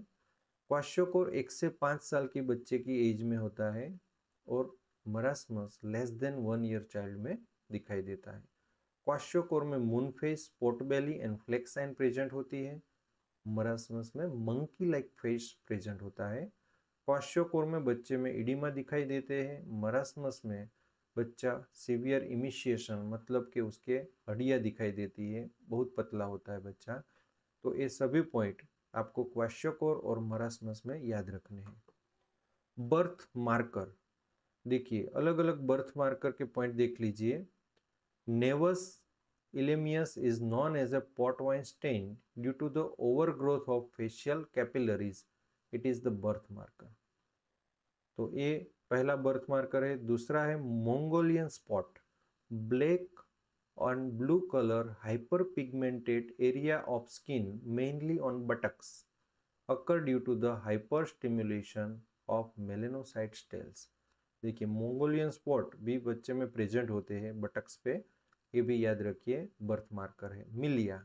क्वाश्योकोर एक से पाँच साल के बच्चे की एज में होता है और marasmus less than one year child में दिखाई देता है क्वाश्योकोर में moon face pot belly and flag sign present होती है मरासमस में मंकी लाइक फेस प्रेजेंट होता है क्वाश्योकोर में बच्चे में इडिमा दिखाई देते हैं मरासमस में बच्चा सीवियर इमिशिएशन मतलब कि उसके हड्डियाँ दिखाई देती है बहुत पतला होता है बच्चा तो ये सभी पॉइंट आपको क्वाश्योकोर और मरासमस में याद रखने हैं बर्थ मार्कर देखिए अलग अलग बर्थ मार्कर के पॉइंट देख लीजिए naevus flammeus is known as a port wine stain due to the over growth of facial capillaries it is the birth marker तो ये पहला बर्थ मार्कर है दूसरा है Mongolian spot black blue colour hyper pigmented area of skin mainly on buttocks occur due to the hyper stimulation of melanocyte cells देखिए मंगोलियन स्पॉट भी बच्चे में प्रेजेंट होते हैं बटक्स पे ये भी याद रखिए बर्थ मार्कर है milia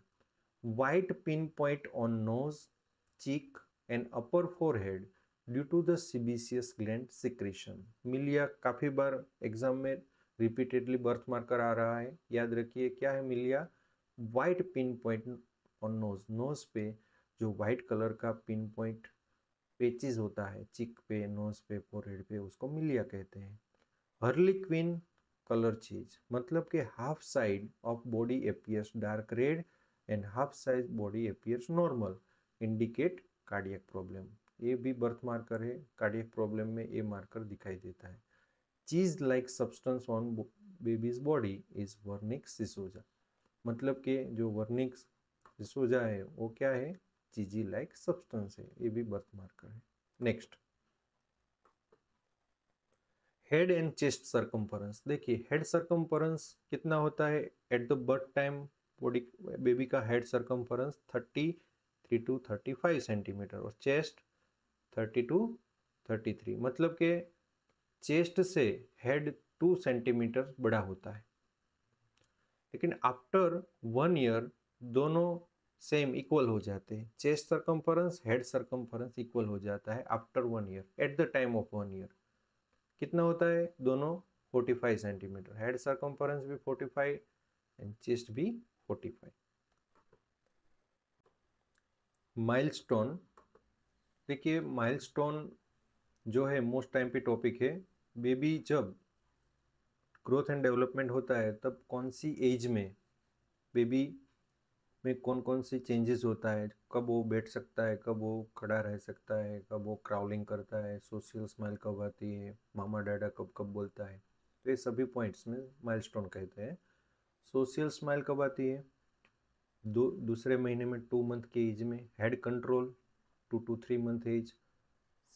pin point on nose cheek and upper forehead due to the sebaceous gland secretion milia काफ़ी बार एग्जाम में रिपीटेडली बर्थ मार्कर आ रहा है याद रखिए क्या है milia white pin point on nose nose पे जो वाइट कलर का पिन पॉइंट पेचिस होता है चिक पे नोज पे फोरहेड पे उसको मिलिया कहते हैं हर्लिक्विन कलर चीज मतलब कि half side of body appears dark red and half side body appears normal indicate cardiac problem ये भी बर्थ मार्कर है कार्डियक प्रॉब्लम में ये मार्कर दिखाई देता है cheese like substance on baby's body is vernix caseosa मतलब के जो वर्निक्स सिसोजा है वो क्या है चीजी लाइक सब्सटेंस है ये भी बर्थ मार्कर है next head and chest circumference देखिए हेड सरकमफरेंस कितना होता है at the birth time body baby का head circumference thirty three to thirty five centimetre और chest thirty two thirty three मतलब के चेस्ट से हेड टू सेंटीमीटर बड़ा होता है लेकिन आफ्टर वन ईयर दोनों सेम इक्वल हो जाते हैं chest circumference head circumference equal हो जाता है after one year at the time of one year कितना होता है दोनों 45 सेंटीमीटर हेड सरकमफरेंस भी 45 एंड चेस्ट भी 45 माइलस्टोन देखिए माइलस्टोन जो है मोस्ट टाइम पे टॉपिक है बेबी जब ग्रोथ एंड डेवलपमेंट होता है तब कौन सी एज में बेबी में कौन कौन से चेंजेस होता है कब वो बैठ सकता है कब वो खड़ा रह सकता है कब वो क्राउलिंग करता है सोशल स्माइल कब आती है मामा डाडा कब कब बोलता है तो ये सभी पॉइंट्स में माइल कहते हैं सोशल स्माइल कब आती है दो दूसरे महीने में टू मंथ के एज में head control two to three month age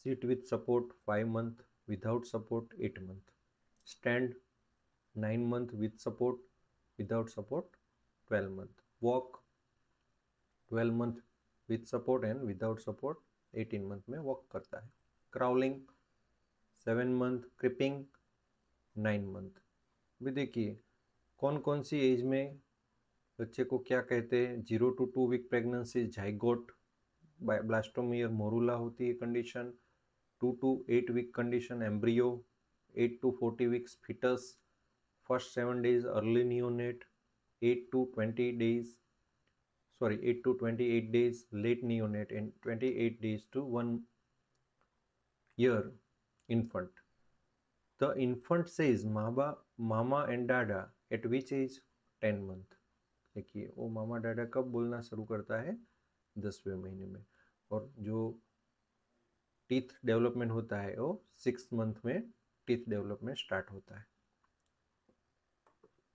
sit with support five month without support eight month stand nine month with support without support twelve month walk twelve month with support and without support eighteen month में वॉक करता है crawling seven month creeping nine month भी देखिए कौन कौन सी एज में बच्चे को क्या कहते हैं zero to two week pregnancy zygote blastomere morula होती है condition two to eight week condition embryo eight to forty weeks foetus first seven days early neonate eight to twenty days sorry 8 to 28 days late neonate and 28 days to 1 year infant. The infant says mama, mama and dada at which age? 10 month. देखिए वो मामा डाडा कब बोलना शुरू करता है दसवें महीने में और जो टीथ डेवलपमेंट होता है वो सिक्स मंथ में टीथ डेवलपमेंट स्टार्ट होता है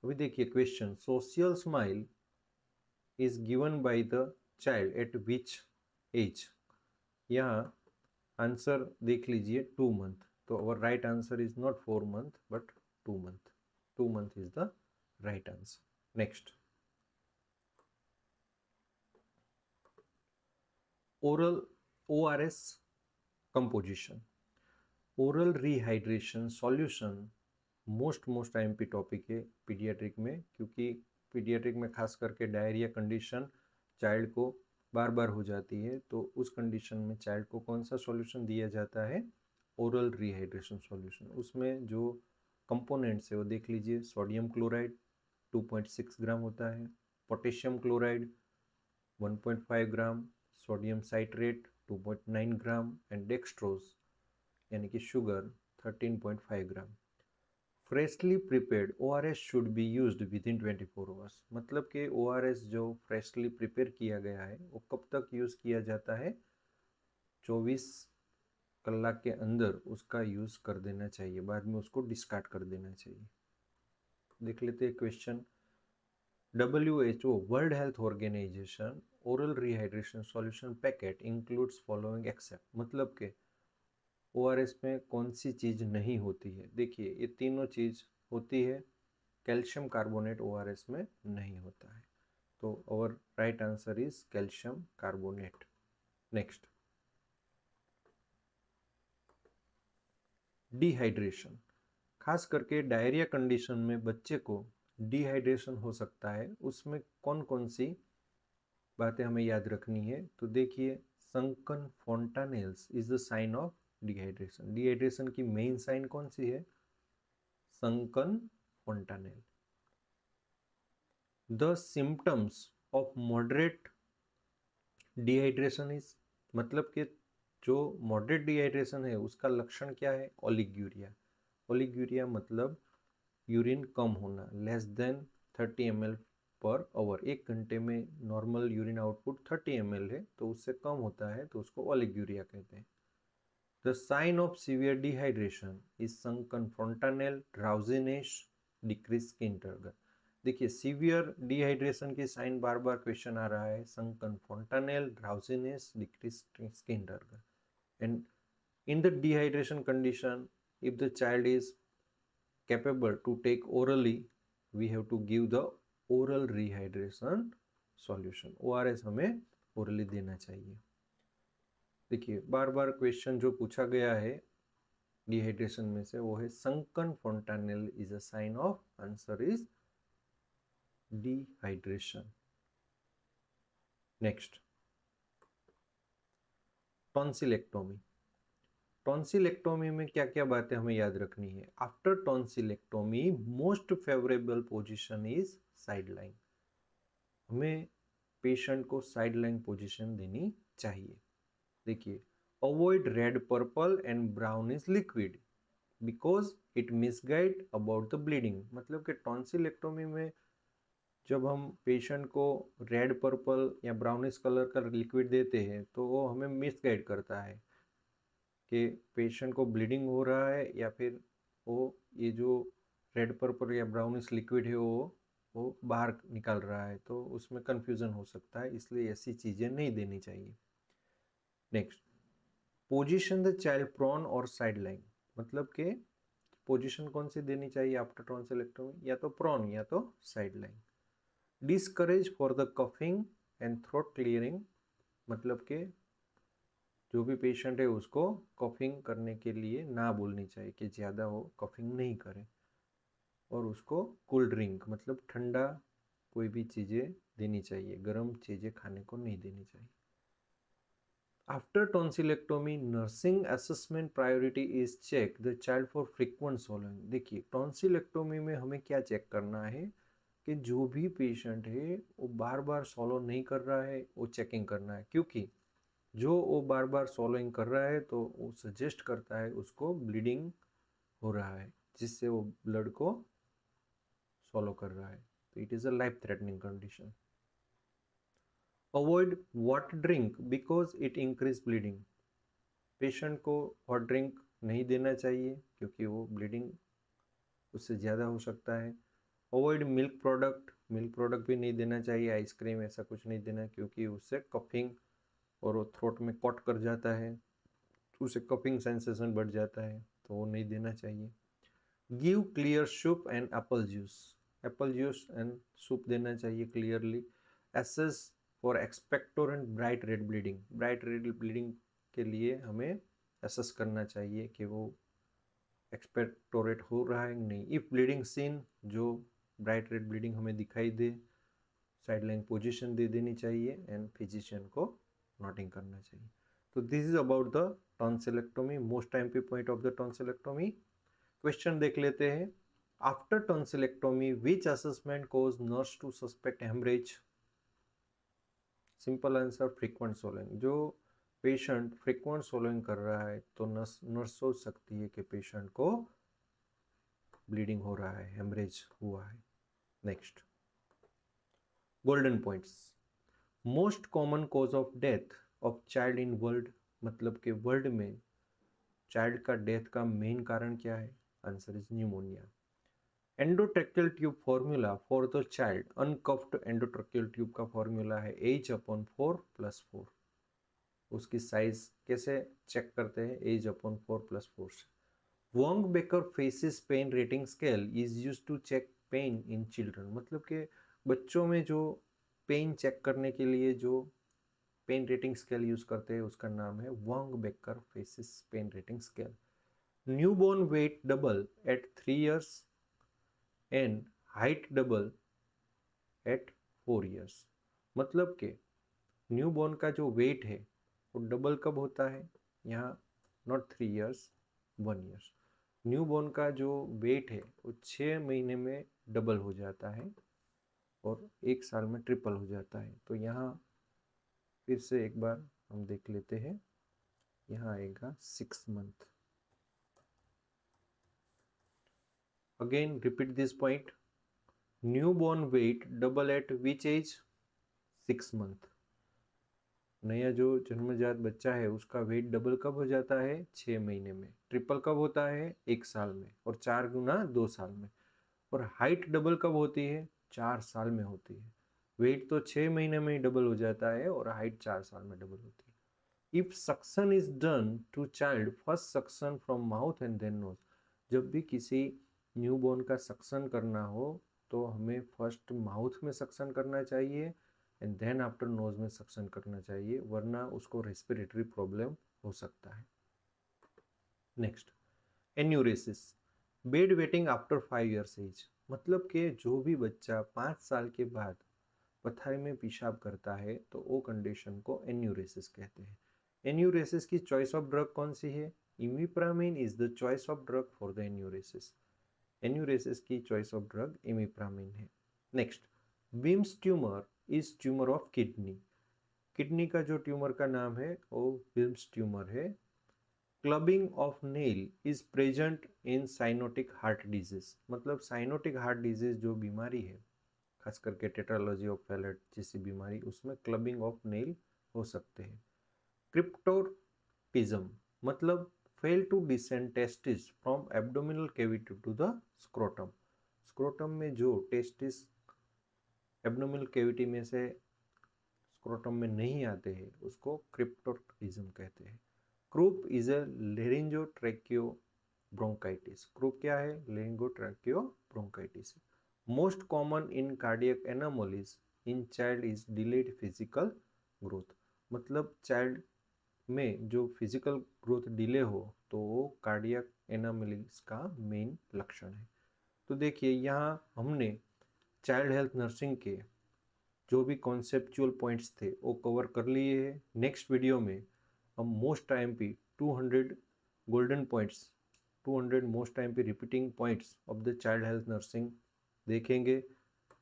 अभी देखिए question social smile is given by the child at which age यहाँ आंसर देख लीजिए टू मंथ तो our right answer is not four month but two month two month is the right answer next oral O R S composition oral rehydration solution most most I M P topic है पीडियाट्रिक में क्योंकि पीडियाट्रिक में खास करके डायरिया कंडीशन चाइल्ड को बार बार हो जाती है तो उस कंडीशन में चाइल्ड को कौन सा सॉल्यूशन दिया जाता है ओरल रिहाइड्रेशन सॉल्यूशन उसमें जो कंपोनेंट्स है वो देख लीजिए सोडियम क्लोराइड 2.6 ग्राम होता है potassium chloride 1.5 gram sodium citrate 2.9 gram and dextrose यानी कि sugar 13.5 gram freshly prepared O R S should be use within twenty four hours मतलब कि ओ आर एस जो फ्रेशली प्रिपेयर किया गया है वो कब तक यूज़ किया जाता है चौबीस कलाक के अंदर उसका यूज़ कर देना चाहिए बाद में उसको डिस्कार्ड कर देना चाहिए देख लेते हैं question W H O world health organisation oral rehydration solution packet includes following except मतलब के ओ में कौन सी चीज़ नहीं होती है देखिए ये तीनों चीज़ होती है कैल्शियम कार्बोनेट ओ में नहीं होता है तो और right answer is calcium carbonate next dehydration खास करके डायरिया कंडीशन में बच्चे को डिहाइड्रेशन हो सकता है उसमें कौन कौन सी बातें हमें याद रखनी है तो देखिए sunken fontanelles is the sign of dehydration dehydration की मेन साइन कौन सी है sunken fontanelle the symptoms of moderate dehydration is मतलब कि जो मॉडरेट डिहाइड्रेशन है उसका लक्षण क्या है ओलिग्यूरिया ओलिग्यूरिया मतलब यूरिन कम होना less than 30 M per hour एक घंटे में नॉर्मल यूरिन आउटपुट 30 एम है तो उससे कम होता है तो उसको ओलिग्यूरिया कहते हैं the sign of severe dehydration is sunken frontanel, drowsiness decreased skin turgor. देखिए सीवियर डिहाइड्रेशन के साइन बार बार क्वेश्चन आ रहा है sunken fontanelle drowsiness decrease skin turgor and in the dehydration condition if the child is capable to take orally we have to give the oral rehydration solution O R S हमें ओरली देना चाहिए देखिए बार बार क्वेश्चन जो पूछा गया है डिहाइड्रेशन में से वो है sunken fontanelle is a sign of answer is dehydration next tonsillectomy tonsillectomy में क्या क्या बातें हमें याद रखनी है after tonsillectomy most favourable position is sideline हमें पेशेंट को साइडलाइन पोजीशन देनी चाहिए देखिए avoid red purple and is liquid because it misguide about the bleeding मतलब कि टॉन्सिलेक्टोमी में जब हम पेशेंट को रेड पर्पल या ब्राउनिश कलर का लिक्विड देते हैं तो वो हमें मिसगाइड करता है कि पेशेंट को ब्लीडिंग हो रहा है या फिर वो ये जो रेड पर्पल या ब्राउनिश लिक्विड है वो वो बाहर निकाल रहा है तो उसमें कन्फ्यूज़न हो सकता है इसलिए ऐसी चीज़ें नहीं देनी चाहिए next position the child prone और साइड लाइन मतलब के पोजीशन कौन सी देनी चाहिए आफ्टर ट्रॉन में या तो प्रॉन या तो side line discourage for the coughing and throat clearing मतलब के जो भी पेशेंट है उसको कफिंग करने के लिए ना बोलनी चाहिए कि ज़्यादा वो कफिंग नहीं करें और उसको कोल्ड ड्रिंक मतलब ठंडा कोई भी चीज़ें देनी चाहिए गर्म चीज़ें खाने को नहीं देनी चाहिए After tonsillectomy, nursing assessment priority is check the child for frequent swallowing. देखिए tonsillectomy में हमें क्या check करना है कि जो भी patient है वो बार बार सॉलो नहीं कर रहा है वो checking करना है क्योंकि जो वो बार बार सॉलोइंग कर रहा है तो वो suggest करता है उसको bleeding हो रहा है जिससे वो blood को swallow कर रहा है तो it is a life threatening condition. Avoid water drink because it increase bleeding patient को हॉट ड्रिंक नहीं देना चाहिए क्योंकि वो ब्लीडिंग उससे ज़्यादा हो सकता है avoid milk product milk product भी नहीं देना चाहिए आइसक्रीम ऐसा कुछ नहीं देना क्योंकि उससे कफिंग और वो थ्रोट में कॉट कर जाता है उसे कफिंग सेंसेशन बढ़ जाता है तो वो नहीं देना चाहिए give clear soup and apple juice apple juice and soup देना चाहिए clearly assess for expectorant bright red bleeding bright red bleeding के लिए हमें एसेस करना चाहिए कि वो एक्सपेक्टोरेट हो रहा है नहीं इफ़ ब्लीडिंग सीन जो ब्राइट रेड ब्लीडिंग हमें दिखाई दे साइडलाइन पोजिशन दे देनी चाहिए एंड फिजिशियन को नोटिंग करना चाहिए तो this is about the tonsillectomy most time पे point of the tonsillectomy question देख लेते हैं after tonsillectomy which assessment cause nurse to suspect haemorrhage simple answer frequent swallowing जो पेशेंट फ्रीक्वेंट सोलोइंग कर रहा है तो नर्स नर्स सोच सकती है कि पेशेंट को ब्लीडिंग हो रहा है हेमरेज हुआ है next golden points most common cause of death of child in world मतलब कि वर्ल्ड में चाइल्ड का डेथ का मेन कारण क्या है answer is pneumonia endotracheal tube formula for the child uncuffed endotracheal tube का फॉर्मूला है age upon four plus four उसकी साइज कैसे चेक करते हैं age upon four plus four से Wong Baker faces pain rating scale is use to check pain in children मतलब कि बच्चों में जो पेन चेक करने के लिए जो पेन रेटिंग स्केल यूज़ करते हैं उसका नाम है Wong Baker faces pain rating scale new born weight double at three years and height double at four years मतलब कि न्यू बॉर्न का जो वेट है वो डबल कब होता है यहाँ not three years one years new born का जो वेट है वो छः महीने में डबल हो जाता है और एक साल में ट्रिपल हो जाता है तो यहाँ फिर से एक बार हम देख लेते हैं यहाँ आएगा six month again repeat this point newborn weight double at which age six month नया जो जन्मजात बच्चा है उसका वेट डबल कब हो जाता है छः महीने में ट्रिपल कब होता है एक साल में और चार गुना दो साल में और हाइट डबल कब होती है चार साल में होती है वेट तो छः महीने में ही डबल हो जाता है और हाइट चार साल में डबल होती है if suction is done to child first suction from mouth and then nose जब भी किसी न्यू बॉर्न का सक्सन करना हो तो हमें फर्स्ट माउथ में सक्सन करना चाहिए एंड देन आफ्टर नोज में सक्सन करना चाहिए वरना उसको रेस्पिरेटरी प्रॉब्लम हो सकता है next enuresis bed wetting after five years age मतलब कि जो भी बच्चा पाँच साल के बाद पथाई में पेशाब करता है तो वो कंडीशन को एन्यूरेसिस कहते हैं एन्यूरेसिस की चॉइस ऑफ ड्रग कौन सी है imipramine is the choice of drug for the enuresis enuresis की चॉइस ऑफ ड्रग इमिप्रामिन है next Wilms tumour is tumour of kidney kidney का जो ट्यूमर का नाम है वो विम्स ट्यूमर है clubbing of nail is present in cyanotic heart disease मतलब साइनोटिक हार्ट डिजीज जो बीमारी है खास करके टेट्रोलॉजी ऑफ फैलेट जैसी बीमारी उसमें क्लबिंग ऑफ नेल हो सकते हैं क्रिप्टोरटिज्म मतलब fail to descend testis from abdominal cavity to the scrotum scrotum में जो टेस्टिस एब्डोमिनल केविटी में से स्क्रोटम में नहीं आते हैं उसको क्रिप्टोटिज्म कहते हैं croup is a laryngo tracheo bronchitis croup क्या है laryngo tracheo bronchitis most common in cardiac anomalies in child is delayed physical growth मतलब चाइल्ड में जो फिजिकल ग्रोथ डिले हो तो वो कार्डियक एनामलीस का मेन लक्षण है तो देखिए यहाँ हमने चाइल्ड हेल्थ नर्सिंग के जो भी कॉन्सेप्चुअल पॉइंट्स थे वो कवर कर लिए हैं नेक्स्ट वीडियो में हम most I M P two hundred golden points two hundred most I M P repeating points of the child health nursing देखेंगे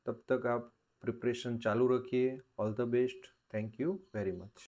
तब तक आप प्रिपरेशन चालू रखिए all the best thank you very much